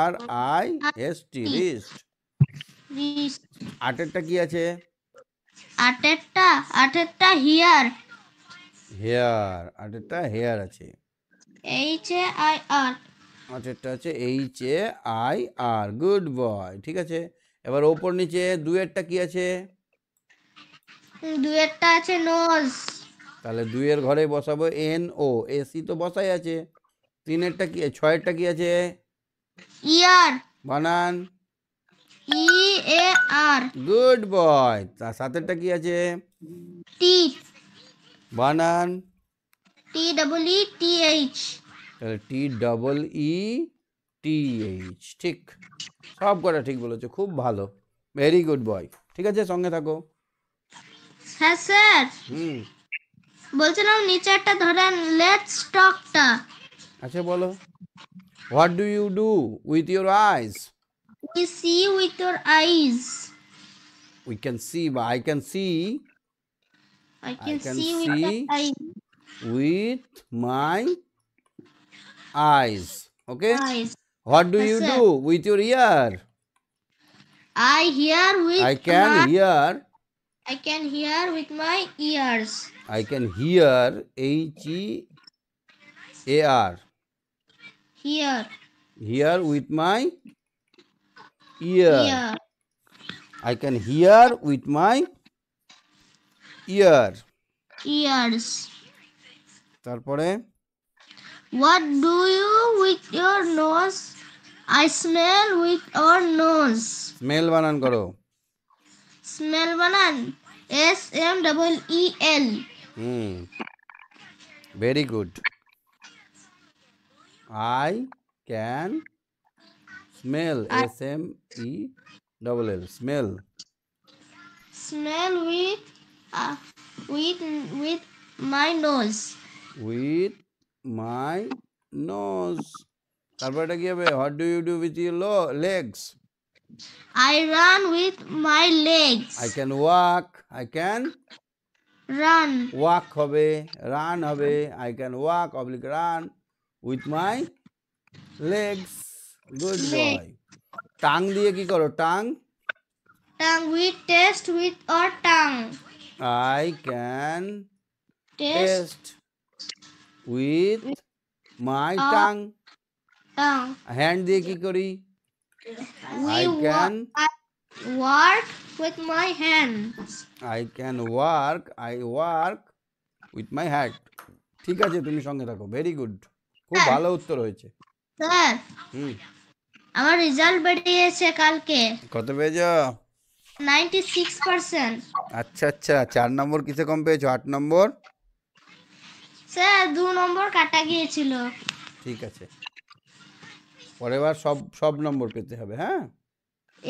Speaker 1: R I S T wrist আটেরটা কি আছে
Speaker 2: আটেরটা আটেরটা হিয়ার
Speaker 1: হেয়ার আর এটা হেয়ার আছে
Speaker 2: এইচ এ আই আর
Speaker 1: আচ্ছা আছে H A I R good boy ঠিক আছে এবার ওপর নিচে দুয়েরটা কি আছে
Speaker 2: দুয়েরটা আছে নোজ
Speaker 1: তাহলে দুয়ের ঘরে বসাবো এন ও এসি তো বসাই আছে তিনেরটা কি ছয়েরটা কি আছে ইয়ার বানান
Speaker 2: ই এ আর
Speaker 1: গুড বয় তার সাতেরটা কি আছে টি বানান
Speaker 2: T double E T H
Speaker 1: তাহলে T double E T H ঠিক সব কটা ঠিক বলেছো খুব ভালো ভেরি গুড বয় ঠিক আছে সঙ্গে থাকো
Speaker 2: হ্যাঁ স্যার হুম বলছিলাম নিচেরটা ধরেন লেটস টকটা
Speaker 1: আচ্ছা বলো what do you do with your eyes
Speaker 2: we see with your eyes
Speaker 1: we can see বা I can see I can, I can see, see, with, my eyes. Okay? Eyes. What do yes, you sir. do with your ear?
Speaker 2: I hear with I can my, hear. I can hear with my ears.
Speaker 1: I can hear H E A R. Here. Here with my ear. I can hear with my ear ears তারপরে
Speaker 2: what do you with your nose i smell with our nose
Speaker 1: smell banana, করো
Speaker 2: smell banana. s m l e l
Speaker 1: hmm very good i can smell I... s m e l l smell
Speaker 2: smell with uh, with with my nose
Speaker 1: with my nose তারপর এটা কি what do you do with your legs
Speaker 2: i run with my legs
Speaker 1: i can walk i can run walk হবে run হবে i can walk oblique run with my legs good boy tongue দিয়ে কি করো tongue
Speaker 2: tongue with taste with or tongue
Speaker 1: I can taste, taste with my tongue. tongue. Hand দিয়ে কি
Speaker 2: We I can work with my hands.
Speaker 1: I can work. I work with my hand. ঠিক আছে তুমি সঙ্গে থাকো very good খুব ভালো উত্তর হয়েছে
Speaker 2: স্যার আমার রেজাল্ট বেরিয়েছে কালকে কত পেয়েছো 96%
Speaker 1: আচ্ছা আচ্ছা চার নম্বর কিসে কম পেয়েছো আট নম্বর
Speaker 2: স্যার দু নম্বর কাটা গিয়েছিল
Speaker 1: ঠিক আছে পরের বার সব সব নম্বর পেতে হবে হ্যাঁ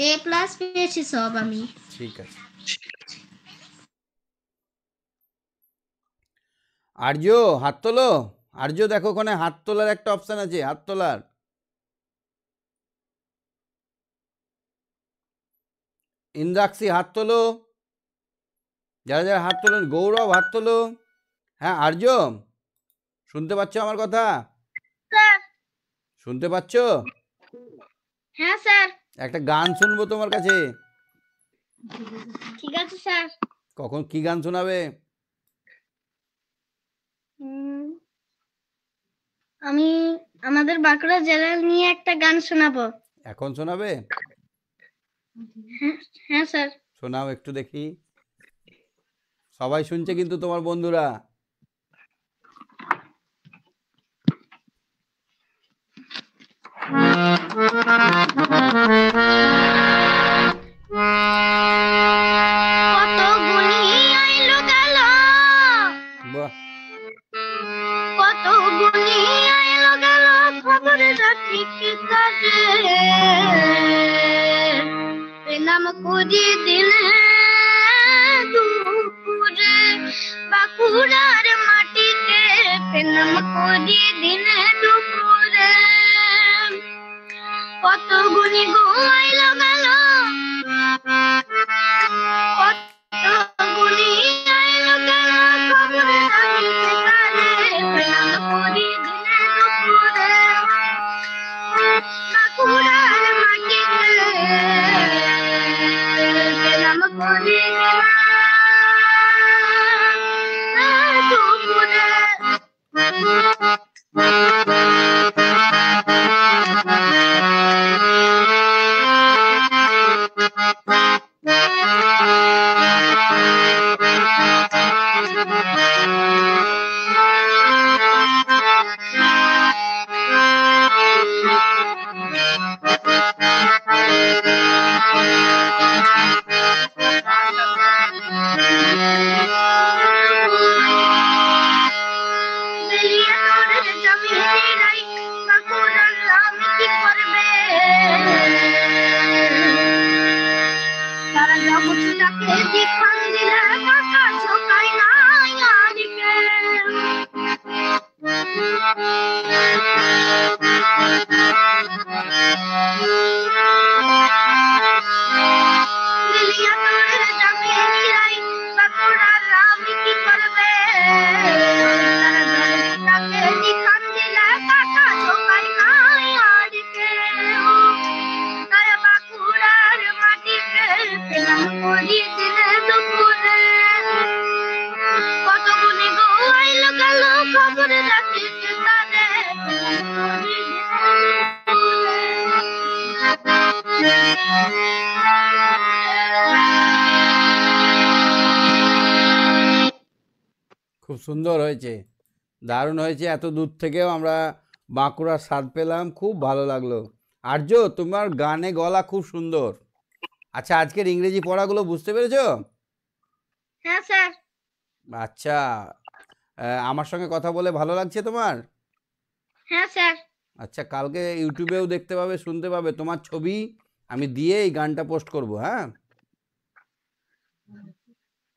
Speaker 2: এ প্লাস পেয়েছি সব আমি
Speaker 1: ঠিক আছে আর্য হাত তোলো আর্য দেখো ওখানে হাত তোলার একটা অপশন আছে হাত তোলার ইন্দ্রাক্ষী হাত তোল যারা যারা হাত তোলো গৌরব হাত তোল হ্যাঁ আর্য শুনতে পাচ্ছ আমার কথা শুনতে পাচ্ছ হ্যাঁ স্যার একটা গান শুনবো তোমার কাছে
Speaker 2: ঠিক আছে স্যার
Speaker 1: কখন কি গান শোনাবে
Speaker 2: আমি আমাদের বাঁকুড়া জেলা নিয়ে একটা গান শোনাবো এখন শোনাবে হ্যাঁ, হ্যাঁ স্যার
Speaker 1: শোনাও একটু দেখি সবাই শুনছে কিন্তু তোমার বন্ধুরা
Speaker 2: কত গুলি আইলো গেল খবর রাখি কি কাজে নাম করি দিলে দুপুরে বাঁকুড়ার মাটিতে প্রণাম করি দিলে দুপুরে কত গুণী গোয়াই লাগালো
Speaker 1: খুব সুন্দর হয়েছে দারুণ হয়েছে এত দূর থেকেও আমরা বাঁকুড়ার স্বাদ পেলাম খুব ভালো লাগলো আর্য তোমার গানে গলা খুব সুন্দর আচ্ছা আজকের ইংরেজি পড়াগুলো বুঝতে পেরেছ হ্যাঁ, আচ্ছা আমার সঙ্গে কথা বলে ভালো লাগছে তোমার হ্যাঁ, আচ্ছা কালকে ইউটিউবেও দেখতে পাবে শুনতে পাবে তোমার ছবি আমি দিয়ে এই গানটা পোস্ট করব হ্যাঁ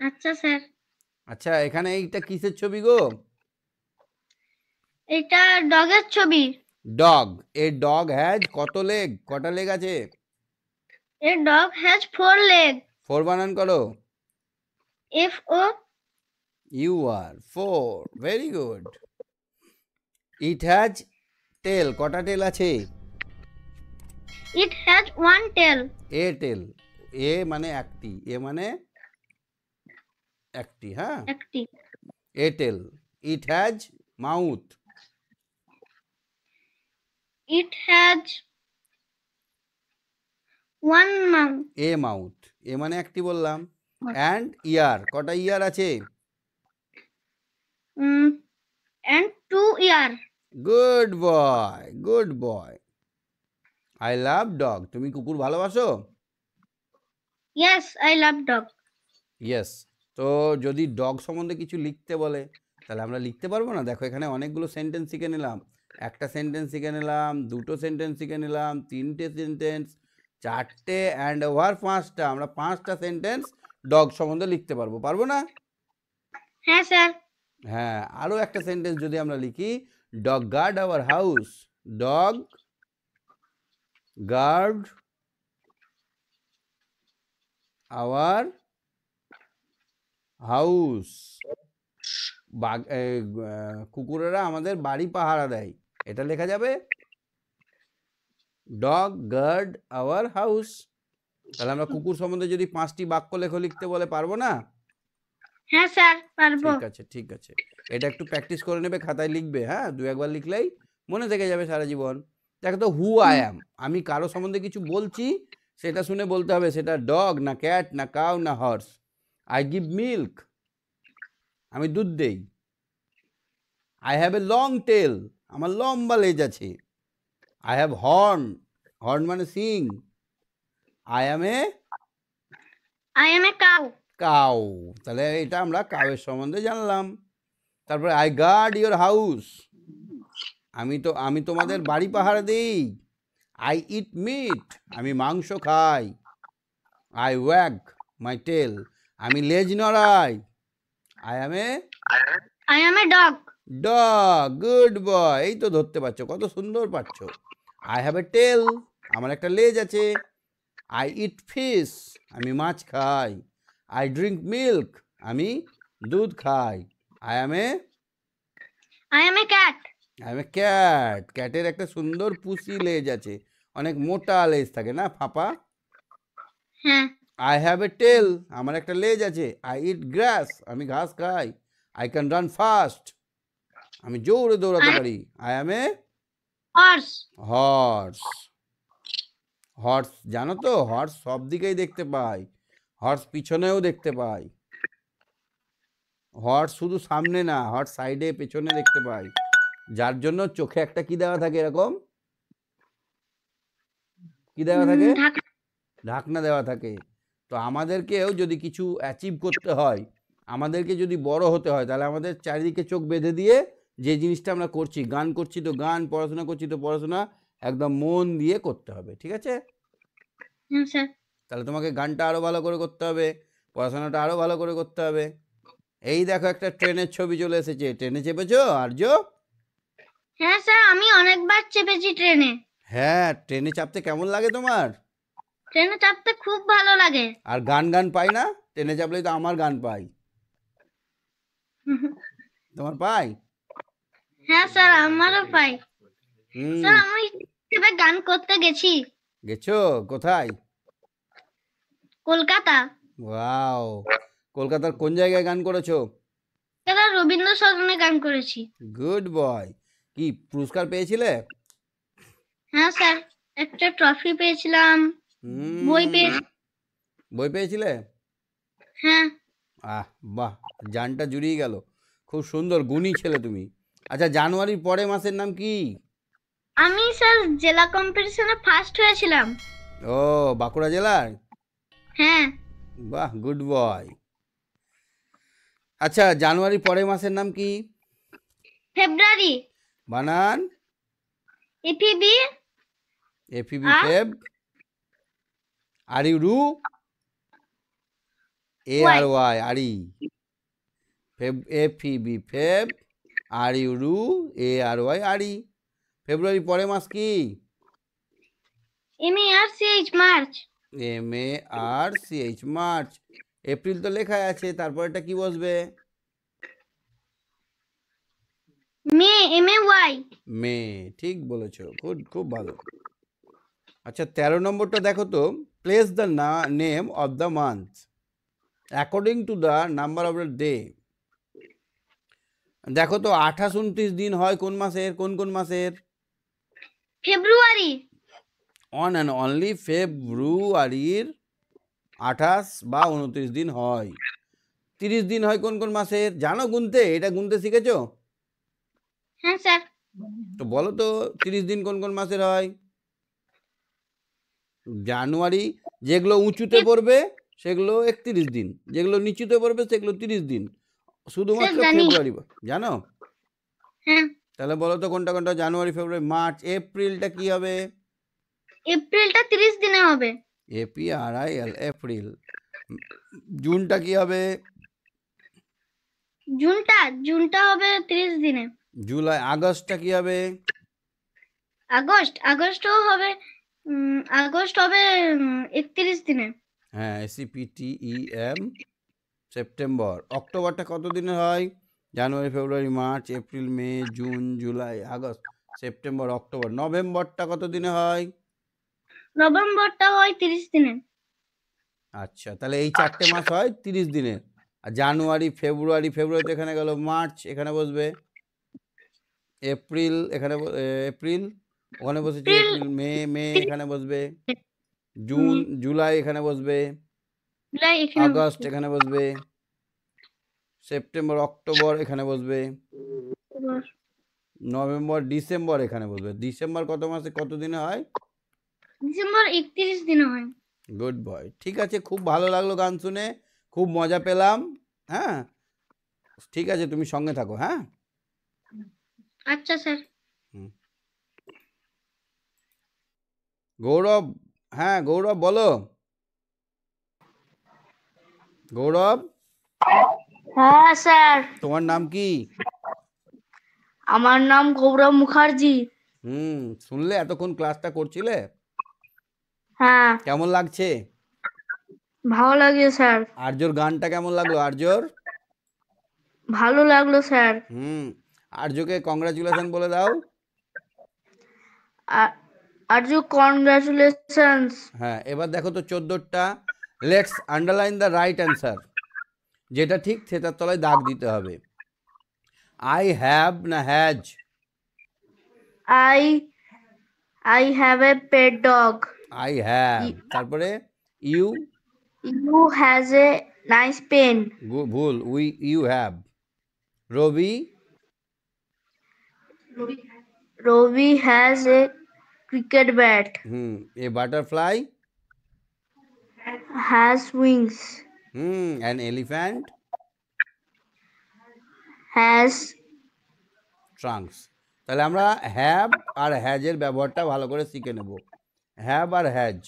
Speaker 1: আচ্ছা স্যার আচ্ছা এখানে এইটা কিসের ছবি গো
Speaker 2: এটা ডগের ছবি
Speaker 1: ডগ এ ডগ হ্যাজ কত লেগ কটা লেগ আছে
Speaker 2: a dog has four leg
Speaker 1: four বানান করো F O U R four very good it has tail কটা টেল আছে
Speaker 2: ইট হ্যাজ ওয়ান টেল
Speaker 1: এ টেল এ মানে একটি এ মানে একটি হ্যাঁ একটি a tail it has mouth
Speaker 2: it has one mouth
Speaker 1: a mouth a মানে একটি বললাম অ্যান্ড ইয়ার কটা ইয়ার আছে
Speaker 2: and two ear
Speaker 1: good boy good boy I love dog তুমি কুকুর ভালোবাসো
Speaker 2: yes I love dog
Speaker 1: yes তো যদি ডগ সম্বন্ধে কিছু লিখতে বলে তাহলে আমরা লিখতে পারবো না দেখো এখানে অনেকগুলো সেন্টেন্স শিখে নিলাম একটা সেন্টেন্স শিখে নিলাম দুটো সেন্টেন্স শিখে নিলাম তিনটে সেন্টেন্স চারটে অ্যান্ড ওভার পাঁচটা আমরা পাঁচটা সেন্টেন্স ডগ সম্বন্ধে লিখতে পারবো পারবো না হ্যাঁ স্যার হ্যাঁ আরও একটা সেন্টেন্স যদি আমরা লিখি dog guard our house dog guard our house কুকুরেরা আমাদের বাড়ি পাহারা দেয় এটা লেখা যাবে ডগ গার্ড আওয়ার হাউস তাহলে আমরা কুকুর সম্বন্ধে যদি পাঁচটি বাক্য লেখো লিখতে বলে পারবো না
Speaker 2: হ্যাঁ স্যার পারবো ঠিক
Speaker 1: আছে ঠিক আছে এটা একটু প্র্যাকটিস করে নেবে খাতায় লিখবে হ্যাঁ দু একবার লিখলেই মনে থেকে যাবে সারা জীবন দেখো তো হু আই অ্যাম আমি কারো সম্বন্ধে কিছু বলছি সেটা শুনে বলতে হবে সেটা ডগ না ক্যাট না কাউ না হর্স আই গিভ মিল্ক আমি দুধ দেই I have a long tail আমার লম্বা লেজ আছে আই হ্যাভ হর্ন হর্ন মানে সিং I am a
Speaker 2: I am a cow
Speaker 1: cow তাহলে এটা আমরা কাউয়ের সম্বন্ধে জানলাম তারপরে আই গার্ড ইওর হাউস আমি তো আমি তোমাদের বাড়ি পাহারা দিই আই ইট মিট আমি মাংস খাই আই ওয়াগ মাই টেল আমি লেজ নড়াই I am a I am a dog dog good boy এই তো ধরতে পারছো কত সুন্দর পাচ্ছ আই হ্যাভ এ টেল আমার একটা লেজ আছে আই ইট ফিশ আমি মাছ খাই আই ড্রিঙ্ক মিল্ক আমি দুধ খাই I am a I am a cat আমি ক্যাট ক্যাটের একটা সুন্দর পুসি লেজ আছে অনেক মোটা লেজ থাকে না ফাপা আই হ্যাভ এ টেল আমার একটা লেজ আছে আই ইট গ্রাস আমি ঘাস খাই আই ক্যান রান ফাস্ট আমি জোরে দৌড়াতে পারি I am a horse horse horse জানো তো হর্স সব দিকেই দেখতে পাই হর্স পিছনেও দেখতে পাই হর্স শুধু সামনে না হর্স সাইডে পেছনে দেখতে পাই যার জন্য চোখে একটা কি দেওয়া থাকে এরকম কি দেওয়া থাকে ঢাকনা দেওয়া থাকে তো আমাদেরকেও যদি কিছু অ্যাচিভ করতে হয় আমাদেরকে যদি বড় হতে হয় তাহলে আমাদের চারিদিকে চোখ বেঁধে দিয়ে যে জিনিসটা আমরা করছি গান করছি তো গান পড়াশোনা করছি তো পড়াশোনা একদম মন দিয়ে করতে হবে ঠিক আছে তাহলে তোমাকে গানটা আরো ভালো করে করতে হবে পড়াশোনাটা আরো ভালো করে করতে হবে এই দেখো একটা ট্রেনের ছবি চলে এসেছে ট্রেনে চেপেছো আর্য
Speaker 2: হ্যাঁ স্যার আমি অনেকবার চেপেছি ট্রেনে
Speaker 1: হ্যাঁ ট্রেনে চাপতে কেমন লাগে তোমার
Speaker 2: ট্রেনে চাপতে খুব ভালো লাগে
Speaker 1: আর গান গান পাই না ট্রেনে চাপলে তো আমার গান পাই তোমার পাই
Speaker 2: হ্যাঁ স্যার আমারও পাই স্যার আমি ট্রেনে গান করতে গেছি
Speaker 1: গেছো কোথায় কলকাতা ওয়াও কলকাতার কোন জায়গায় গান করেছো
Speaker 2: রবীন্দ্র সদনে গান করেছি
Speaker 1: গুড বয় কি পুরস্কার পেয়েছিলে
Speaker 2: হ্যাঁ স্যার একটা ট্রফি পেয়েছিলাম
Speaker 1: বই পেয়ে বই পেয়েছিলে হ্যাঁ আহ বাহ জানটা জুড়িয়ে গেল খুব সুন্দর গুণী ছেলে তুমি আচ্ছা জানুয়ারির পরে মাসের নাম কি
Speaker 2: আমি স্যার জেলা কম্পিটিশনে ফার্স্ট হয়েছিলাম
Speaker 1: ও বাঁকুড়া জেলার হ্যাঁ বাহ গুড বয় আচ্ছা জানুয়ারি পরের মাসের নাম কি ফেব্রুয়ারি বানান এপিবি এপিবি পেব আর ইউ রু এ আর ওয়াই আরি পেব এপিবি পেব আর ইউ রু এ আর ওয়াই আরি ফেব্রুয়ারি পরে মাস কি
Speaker 2: M A R C H March
Speaker 1: M A R C H March April তো লেখা আছে তারপর এটা কি বসবে
Speaker 2: মে এম এ ওয়াই
Speaker 1: মে ঠিক বলেছো খুব খুব ভালো আচ্ছা তেরো নম্বরটা দেখো তো place the name of the month according to the number of the day দেখো তো আঠাশ উনত্রিশ দিন হয় কোন মাসের কোন কোন মাসের
Speaker 2: ফেব্রুয়ারি
Speaker 1: অন অ্যান্ড অনলি ফেব্রুয়ারির আঠাশ বা উনত্রিশ দিন হয় তিরিশ দিন হয় কোন কোন মাসের জানো গুনতে এটা গুনতে শিখেছো হ্যাঁ স্যার তো বলো তো তিরিশ দিন কোন কোন মাসের হয় জানুয়ারি যেগুলো উঁচুতে পড়বে সেগুলো একত্রিশ দিন যেগুলো নিচুতে পড়বে সেগুলো তিরিশ দিন শুধুমাত্র ফেব্রুয়ারি জানো হ্যাঁ। তাহলে বলো তো কোনটা কোনটা জানুয়ারি ফেব্রুয়ারি মার্চ এপ্রিলটা কি হবে এপ্রিলটা তিরিশ দিনে হবে A P R I L April জুনটা কি হবে
Speaker 2: জুনটা জুনটা হবে তিরিশ দিনে
Speaker 1: জুলাই আগস্টটা কি হবে
Speaker 2: আগস্ট আগস্টও হবে আগস্ট হবে একত্রিশ দিনে
Speaker 1: হ্যাঁ S E P T E e e September অক্টোবরটা কত দিনে হয় January February March April May June July August September October নভেম্বরটা কত দিনে হয়
Speaker 2: নভেম্বরটা হয় তিরিশ দিনে
Speaker 1: আচ্ছা তাহলে এই চারটে মাস হয় তিরিশ দিনের আর জানুয়ারি ফেব্রুয়ারি ফেব্রুয়ারি এখানে গেল মার্চ এখানে বসবে এপ্রিল এখানে এপ্রিল ওখানে বসেছে এপ্রিল মে মে এখানে বসবে হ্যাঁ। জুন জুলাই এখানে বসবে আগস্ট এখানে বসবে সেপ্টেম্বর অক্টোবর এখানে বসবে নভেম্বর ডিসেম্বর এখানে বসবে ডিসেম্বর কত মাসে কত দিনে হয়
Speaker 2: ডিসেম্বর 31 দিনে হয়
Speaker 1: গুড বয় ঠিক আছে খুব ভালো লাগলো গান শুনে খুব মজা পেলাম হ্যাঁ ঠিক আছে তুমি সঙ্গে থাকো হ্যাঁ আচ্ছা স্যার গৌরব হ্যাঁ গৌরব বলো গৌরব হ্যাঁ স্যার তোমার নাম কি আমার নাম গৌরব মুখার্জি হুম শুনলে এতক্ষণ ক্লাসটা করছিলে হ্যাঁ কেমন লাগছে ভালো লাগে স্যার আর্যর গানটা কেমন লাগলো আর্যর ভালো লাগলো স্যার হুম আর্যকে কংগ্রাচুলেশন বলে দাও আরজু কংগ্রাচুলেশন হ্যাঁ এবার দেখো তো চোদ্দটা let's underline the right answer যেটা ঠিক সেটার তলায় দাগ দিতে হবে আই হ্যাভ না has I I have a pet dog I have তারপরে you you has a nice pen ভুল we you have Rabi
Speaker 2: Rabi has a cricket bat
Speaker 1: hmm a butterfly
Speaker 2: has wings.
Speaker 1: Hmm. An elephant has trunks. তাহলে আমরা have আর হ্যাজের ব্যবহারটা ভালো করে শিখে নেব have R has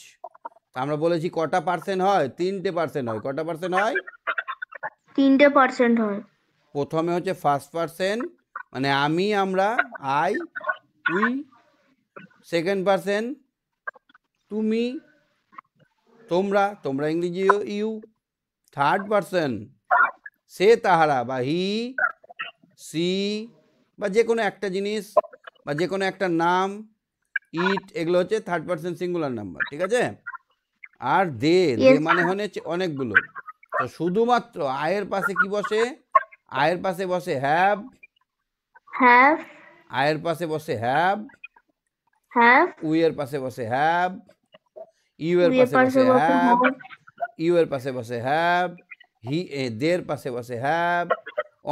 Speaker 1: আমরা বলেছি কটা পার্সেন্ট হয় তিনটে পার্সেন্ট হয় কটা পার্সেন্ট হয়
Speaker 2: তিনটে পার্সেন্ট হয়
Speaker 1: প্রথমে হচ্ছে ফার্স্ট পার্সেন্ট মানে আমি আমরা আই উই সেকেন্ড পার্সন তুমি তোমরা তোমরা ইংরেজি ইউ থার্ড পার্সন সে তাহারা বা হি সি বা যে কোনো একটা জিনিস বা যে কোনো একটা নাম ইট এগুলো হচ্ছে থার্ড পার্সন সিঙ্গুলার নাম্বার ঠিক আছে আর দে দে মানে হচ্ছে অনেকগুলো তো শুধুমাত্র আয়ের পাশে কি বসে আয়ের পাশে বসে হ্যাভ হ্যাভ আয়ের পাশে বসে হ্যাভ হ্যাভ উই এর পাশে বসে হ্যাভ ইউ এর পাশে বসে হ্যাভ ইউ এর পাশে বসে হ্যাভ হি দের পাশে বসে হ্যাভ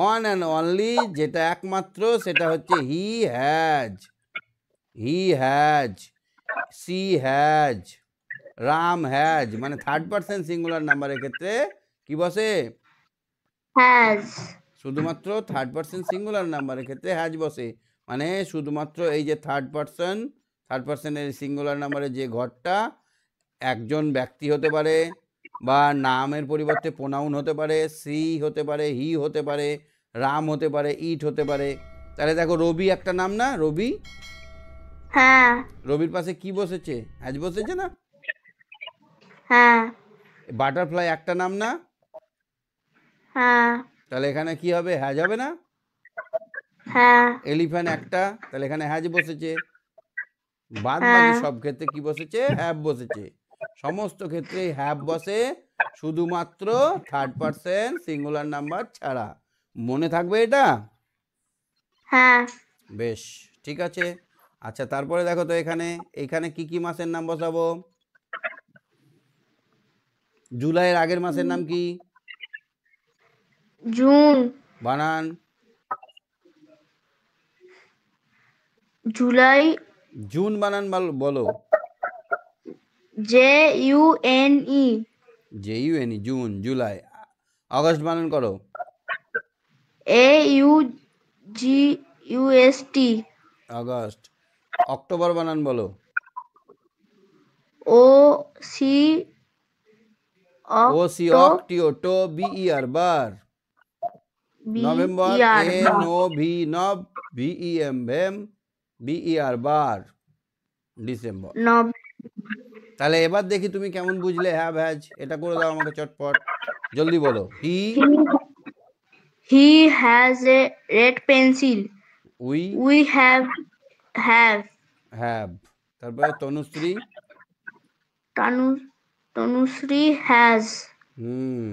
Speaker 1: অন অ্যান্ড অনলি যেটা একমাত্র সেটা হচ্ছে he has he has she has Ram has মানে থার্ড পার্সেন্ট সিঙ্গুলার নাম্বারের ক্ষেত্রে কি বসে হ্যাজ শুধুমাত্র থার্ড পার্সন সিঙ্গুলার নাম্বারের ক্ষেত্রে হ্যাজ বসে মানে শুধুমাত্র এই যে থার্ড পার্সন থার্ড পার্সনের সিঙ্গুলার নাম্বারের যে ঘরটা একজন ব্যক্তি হতে পারে বা নামের পরিবর্তে প্রোনাউন হতে পারে সি হতে পারে হি হতে পারে রাম হতে পারে ইট হতে পারে তাহলে দেখো রবি একটা নাম না রবি হ্যাঁ রবির পাশে কি বসেছে হ্যাজ বসেছে না হ্যাঁ বাটারফ্লাই একটা নাম না হ্যাঁ তাহলে এখানে কি হবে হ্যাজ হবে না হ্যাঁ এলিফ্যান্ট একটা তাহলে এখানে হ্যাজ বসেছে বাদ হ্যাঁ। বাকি সব ক্ষেত্রে কি বসেছে হ্যাভ বসেছে সমস্ত ক্ষেত্রে হ্যাভ বসে শুধুমাত্র থার্ড পারসন সিঙ্গুলার নাম্বার ছাড়া মনে থাকবে এটা হ্যাঁ বেশ ঠিক আছে আচ্ছা তারপরে দেখো তো এখানে এখানে কি কি মাসের নাম বসাবো জুলাইয়ের আগের মাসের নাম কি জুন বানান জুলাই জুন বানান বলো J U N E J U N E June July August বানান করো A U G U S T August October বানান বলো ও সি ও সি অক্টিও টো বি ই আর বার
Speaker 2: নভেম্বর এন
Speaker 1: ও ভেম বিই আর বার December তাহলে এবার দেখি তুমি কেমন বুঝলে হ্যাঁ ভ্যাজ এটা করে দাও আমাকে চটপট জলদি বলো he
Speaker 2: he has a red pencil we we have
Speaker 1: have have তারপরে Tanushree Tanu Tanushree has hmm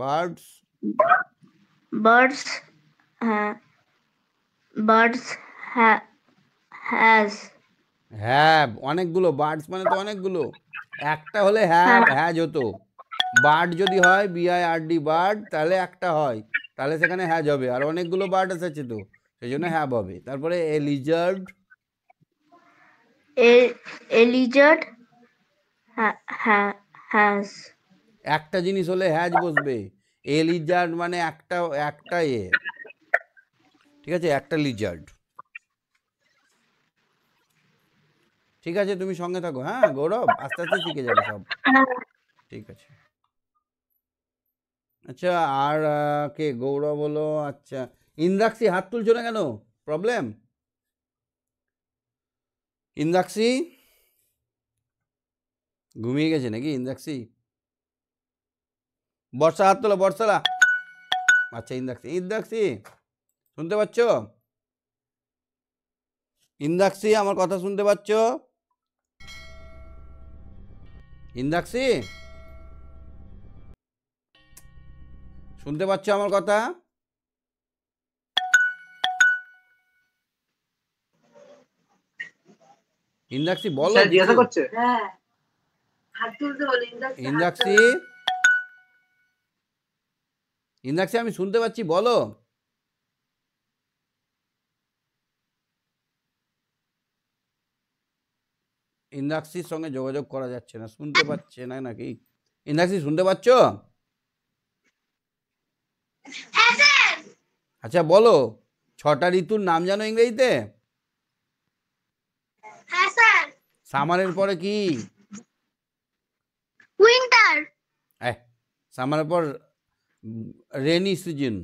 Speaker 1: birds
Speaker 2: birds ha, birds ha,
Speaker 1: has have অনেকগুলো বার্ডস মানে তো অনেকগুলো একটা হলে হ্যাভ হ্যাঁ। হ্যাজ হতো বার্ড যদি হয় B I R D bird তাহলে একটা হয় তাহলে সেখানে হ্যাজ হবে আর অনেকগুলো বার্ড এসেছে তো সেই জন্য হ্যাভ হবে তারপরে a lizard a lizard has একটা জিনিস হলে হ্যাজ বসবে এ লিজার্ড মানে একটা একটা এ ঠিক আছে একটা লিজার্ড ঠিক আছে তুমি সঙ্গে থাকো হ্যাঁ গৌরব আস্তে আস্তে শিখে যাবে সব ঠিক আছে আচ্ছা আর কে গৌরব হলো আচ্ছা ইন্দ্রাক্সি হাত তুলছো না কেন প্রবলেম ইন্দ্রাক্ষী ঘুমিয়ে গেছে নাকি ইন্দ্রাক্ষী বর্ষা হাত তোলো বর্ষালা আচ্ছা ইন্দাক্সি ইন্দাক্সি শুনতে পাচ্ছ ইন্দাক্সি আমার কথা শুনতে পাচ্ছ ইন্দাক্সি শুনতে পাচ্ছ আমার কথা ইন্দাক্সি বলো জিজ্ঞাসা করছে হ্যাঁ ইন্দাক্সি ইন্দ্রাক্ষী আমি শুনতে পাচ্ছি বলো ইন্দ্রাক্ষীর সঙ্গে যোগাযোগ করা যাচ্ছে না শুনতে পাচ্ছে না নাকি ইন্দ্রাক্ষী শুনতে পাচ্ছ হ্যাঁ, আচ্ছা বলো ছটা ঋতুর নাম জানো ইংরেজিতে হ্যাঁ, সামারের পরে কি উইন্টার সামারের পর রেনি সিজন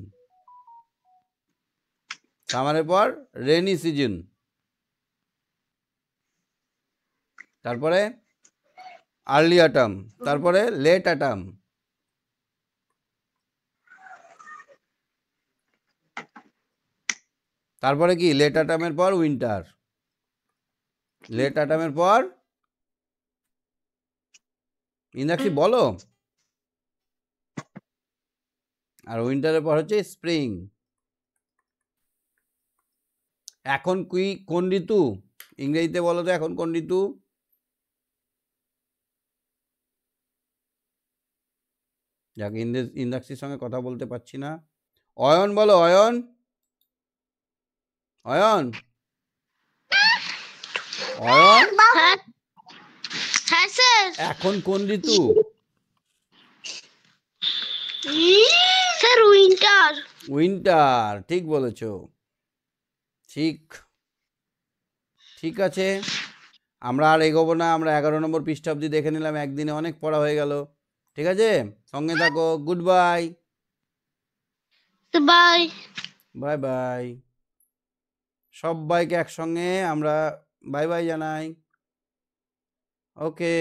Speaker 1: সামারের পর রেনি সিজন তারপরে আর্লি আটাম তারপরে লেট আটাম তারপরে কি লেট আটামের পর উইন্টার লেট আটামের পর ইন্দ্রাক্ষী বলো আর উইন্টারের পর হচ্ছে স্প্রিং এখন কি কোন ঋতু ইংরেজিতে বলো তো এখন কোন ঋতু যাক ইন্ডাস্ট্রির সঙ্গে কথা বলতে পারছি না অয়ন বলো অয়ন অয়ন অয়ন
Speaker 2: হ্যাঁ। হ্যাঁ,
Speaker 1: এখন কোন ঋতু
Speaker 2: স্যার উইন্টার
Speaker 1: উইন্টার ঠিক বলেছো ঠিক ঠিক আছে আমরা আর এগোবো না আমরা এগারো নম্বর পৃষ্ঠা অব্দি দেখে নিলাম একদিনে অনেক পড়া হয়ে গেল ঠিক আছে সঙ্গে থাকো good bye bye bye bye সবাইকে একসঙ্গে আমরা বাই বাই জানাই ওকে